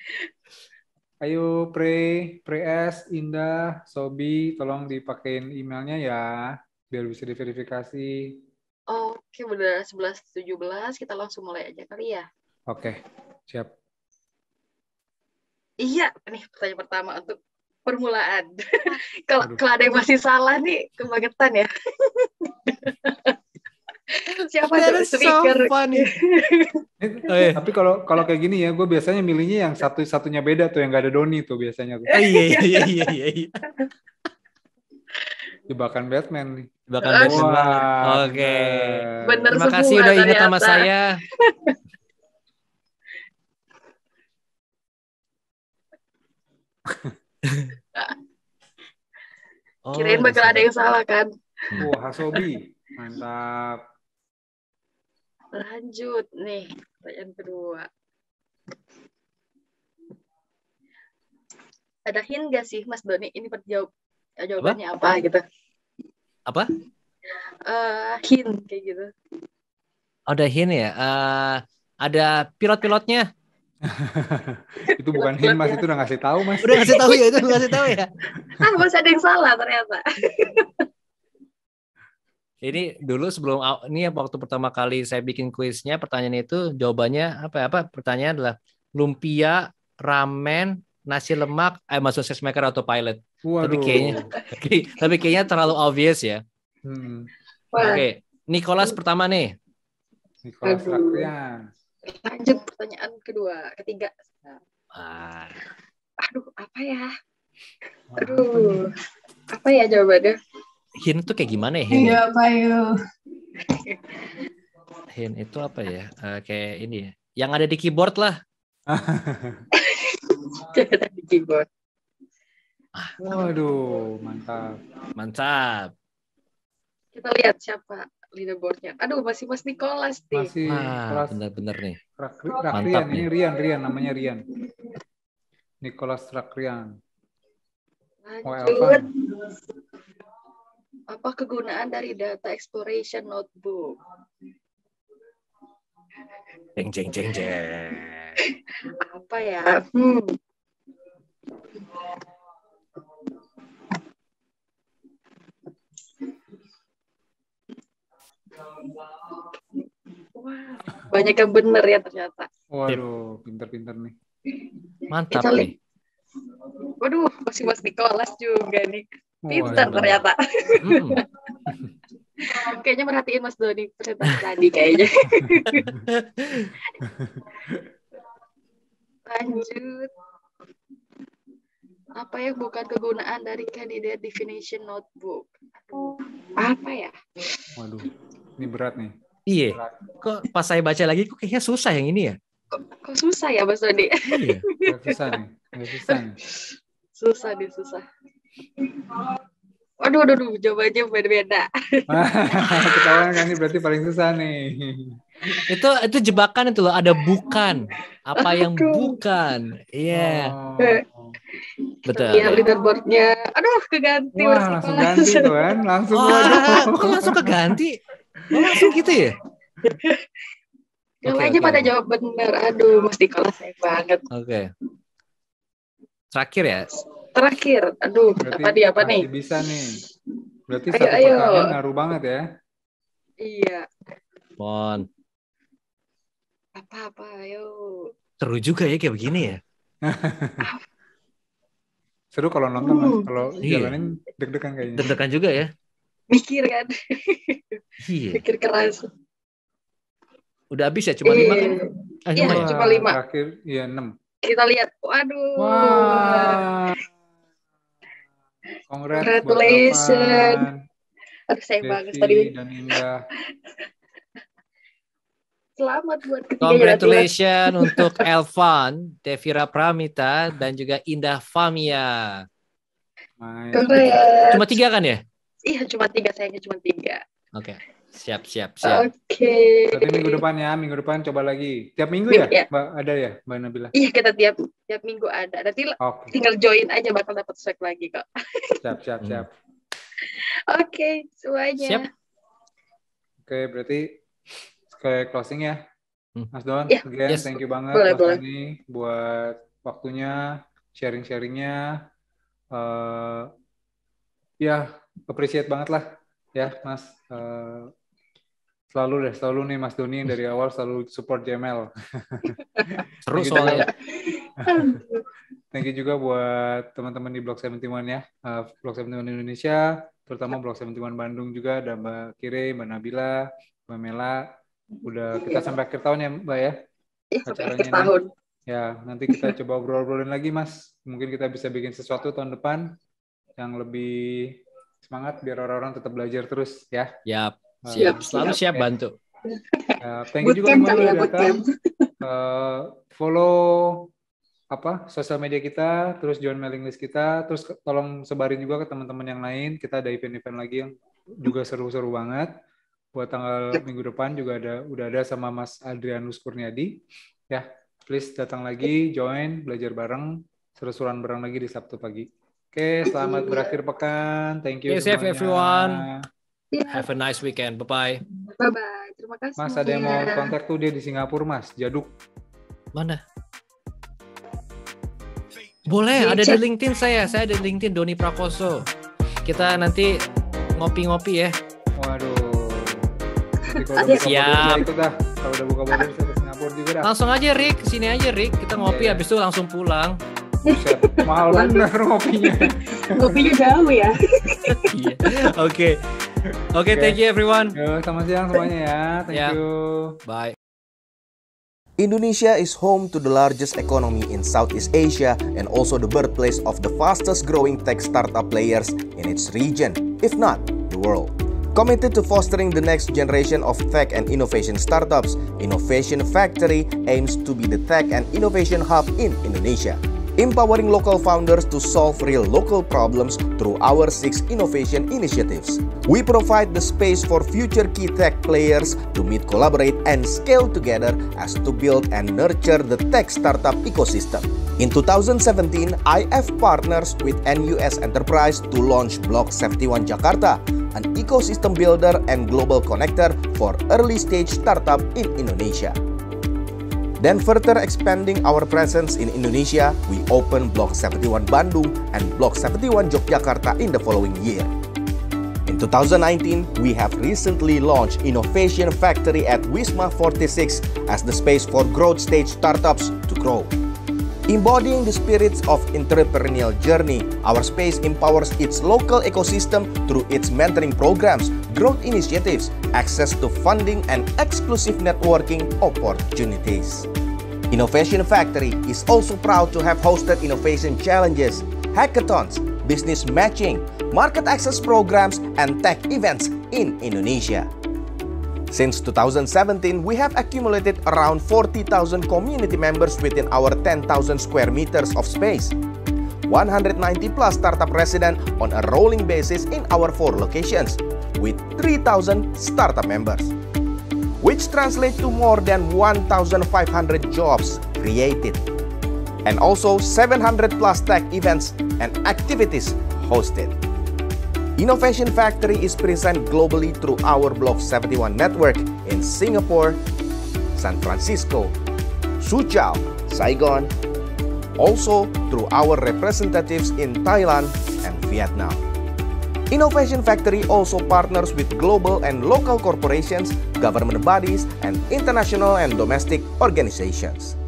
*laughs* Ayo Pre, Pre S, Indah, Sobi, tolong dipakein emailnya ya biar bisa diverifikasi. Oke, udah 11.17, kita langsung mulai aja kali ya. Oke, siap. Iya, nih pertanyaan pertama untuk permulaan. *laughs* kalau ada yang masih salah nih, kebangetan ya. *laughs* Siapa tuh speaker? So oh, iya. Tapi kalau kalau kayak gini ya, gue biasanya milihnya yang satu-satunya beda tuh, yang gak ada Doni tuh biasanya. Tuh. Oh, iya, iya, iya, iya, iya. Jebakan Batman nih bakal Oke. Okay. Terima kasih udah ingat sama saya. oh, *laughs* Kirain bakal ada yang salah kan? Wah, Hasobi. Mantap. Lanjut nih, pertanyaan kedua. Ada hint gak sih Mas Doni ini perjawab jawabannya apa, apa gitu? apa? Uh, hin kayak gitu. Oh, ada hin ya. Uh, ada pilot-pilotnya. *laughs* itu bukan hin mas, itu udah ngasih tahu mas. Udah ngasih tahu ya, itu udah ngasih tahu ya. *laughs* ah, masih ada yang salah ternyata. *laughs* Ini dulu sebelum ini ya, waktu pertama kali saya bikin kuisnya pertanyaan itu jawabannya apa ya? apa pertanyaan adalah lumpia, ramen, nasi lemak eh masuk six maker atau pilot. Waduh. Tapi kayaknya *laughs* tapi kayaknya terlalu obvious ya. Hmm. Oke, okay. Nicholas pertama nih. Nicholas Lanjut pertanyaan kedua, ketiga. Ah. Aduh, apa ya? Aduh. Apa ya jawabannya? Hint tuh kayak gimana ya? Hint? Iya, apa Hint itu apa ya? Uh, kayak ini ya. Yang ada di keyboard lah. *laughs* cerita di keyboard. Ah, waduh, mantap. Mantap. Kita lihat siapa leaderboardnya. Aduh, masih Mas Nikolas nih. Masih ah, benar-benar nih. Rak, rak ini Rian, Rian namanya Rian. Nikolas Rakrian. Oh, Lanjut. Apa kegunaan dari data exploration notebook? Jeng jeng jeng jeng. *laughs* Apa ya? Hmm banyak yang benar ya ternyata. Waduh, pinter-pinter nih. Mantap Italy. nih. Waduh, masih mas di kelas juga nih. Pinter Waduh. ternyata. Hmm. *laughs* kayaknya merhatiin Mas Doni presentasi tadi kayaknya. *laughs* Lanjut apa ya bukan kegunaan dari candidate definition notebook apa ya waduh ini berat nih iya kok pas saya baca lagi kok kayaknya susah yang ini ya kok, kok susah ya mas Dodi iya susah nih susah nih susah nih susah Aduh, aduh, aduh, jawabannya beda-beda. *laughs* Ketahuan kan ini berarti paling susah nih itu itu jebakan itu loh ada bukan apa yang bukan iya yeah. oh. betul iya leaderboardnya aduh keganti Wah, langsung ganti tuh kan langsung oh, aduh. kok langsung keganti oh, langsung gitu ya *laughs* yang okay, aja okay. pada jawab benar. Aduh, mesti kalah saya banget. Oke. Okay. Terakhir ya? Terakhir. Aduh, Berarti apa dia apa nih? Bisa nih. Berarti ayo, satu pertanyaan ngaruh banget ya? Iya. Bon apa-apa, yuk. Seru juga ya kayak begini ya. *laughs* Seru kalau nonton, uh, kalau iya. jalanin deg-degan kayaknya. Deg-degan juga ya. Mikir kan. iya. Mikir keras. Udah habis ya, cuma lima kan? Ah, iya, ya? cuma lima. Terakhir, iya enam. Kita lihat. Waduh. Wow. Congrats Congratulations. Aduh, saya banget tadi. Dan Indah. Selamat buat ketiga Congratulations *laughs* untuk Elvan, Devira Pramita, dan juga Indah Famia. Cuma tiga kan ya? Iya, cuma tiga. Sayangnya cuma tiga. Oke. Okay. Siap, siap, siap. Oke. Okay. Tapi minggu depan ya, minggu depan coba lagi. Tiap minggu ya, ya. Mbak, ada ya, Mbak Nabila? Iya, kita tiap tiap minggu ada. Nanti okay. tinggal join aja bakal dapat swag lagi kok. *laughs* Siap, siap, siap. Oke, okay, semuanya. Siap. Oke, okay, berarti kayak closing ya. Hmm. Mas Don, yeah. again, yes. thank you banget boleh, Mas boleh. Doni buat waktunya, sharing-sharingnya. Uh, ya, yeah, appreciate banget lah ya, Mas. Uh, selalu deh, selalu nih Mas Doni dari *laughs* awal selalu support JML. *laughs* Seru soalnya. *laughs* thank you juga buat teman-teman di Blok 71 ya, uh, Blog 71 Indonesia, terutama Blok 71 Bandung juga, ada Mbak Kire, Mbak Nabila, Mbak Mela, udah iya. kita sampai akhir tahun ya mbak ya iya, acaranya nanti tahun ya nanti kita *laughs* coba obrol-obrolin lagi mas mungkin kita bisa bikin sesuatu tahun depan yang lebih semangat biar orang-orang tetap belajar terus ya ya siap selalu siap, bantu uh, thank you juga mbak ya, uh, *laughs* follow apa sosial media kita terus join mailing list kita terus tolong sebarin juga ke teman-teman yang lain kita ada event-event lagi yang juga seru-seru banget buat tanggal yep. minggu depan juga ada udah ada sama Mas Adrianus Kurniadi. Ya, please datang lagi, join, belajar bareng, seru-seruan bareng lagi di Sabtu pagi. Oke, okay, selamat iya. berakhir pekan. Thank you. Yes, safe everyone. Yeah. Have a nice weekend. Bye-bye. Bye-bye. Terima kasih. Mas, ada yang mau kontak tuh dia di Singapura, Mas. Jaduk. Mana? Boleh, ada di LinkedIn saya. Saya ada di LinkedIn Doni Prakoso. Kita nanti ngopi-ngopi ya. Waduh. Jadi kalau Siap. Itu dah. Kalau udah buka border ke Singapura juga dah. Langsung aja Rick, sini aja Rick. Kita iya, ngopi yeah. habis itu langsung pulang. Buset, mahal *laughs* banget ngopinya. ngopinya jauh ya. Iya. Oke. Oke, thank you everyone. Yo, selamat siang semuanya ya. Thank yeah. you. Bye. Indonesia is home to the largest economy in Southeast Asia and also the birthplace of the fastest growing tech startup players in its region, if not the world. Committed to fostering the next generation of tech and innovation startups, Innovation Factory aims to be the tech and innovation hub in Indonesia. empowering local founders to solve real local problems through our six innovation initiatives. We provide the space for future key tech players to meet, collaborate, and scale together as to build and nurture the tech startup ecosystem. In 2017, IF partners with NUS Enterprise to launch Block 71 Jakarta, an ecosystem builder and global connector for early stage startup in Indonesia. Then further expanding our presence in Indonesia, we open Block 71 Bandung and Block 71 Yogyakarta in the following year. In 2019, we have recently launched Innovation Factory at Wisma 46 as the space for growth stage startups to grow. Embodying the spirits of entrepreneurial journey, our space empowers its local ecosystem through its mentoring programs, growth initiatives, access to funding, and exclusive networking opportunities. Innovation Factory is also proud to have hosted innovation challenges, hackathons, business matching, market access programs, and tech events in Indonesia. Since 2017, we have accumulated around 40,000 community members within our 10,000 square meters of space. 190 plus startup residents on a rolling basis in our four locations, with 3,000 startup members, which translates to more than 1,500 jobs created, and also 700 plus tech events and activities hosted. Innovation Factory is present globally through our Block 71 network in Singapore, San Francisco, Suzhou, Saigon, also through our representatives in Thailand and Vietnam. Innovation Factory also partners with global and local corporations, government bodies, and international and domestic organizations.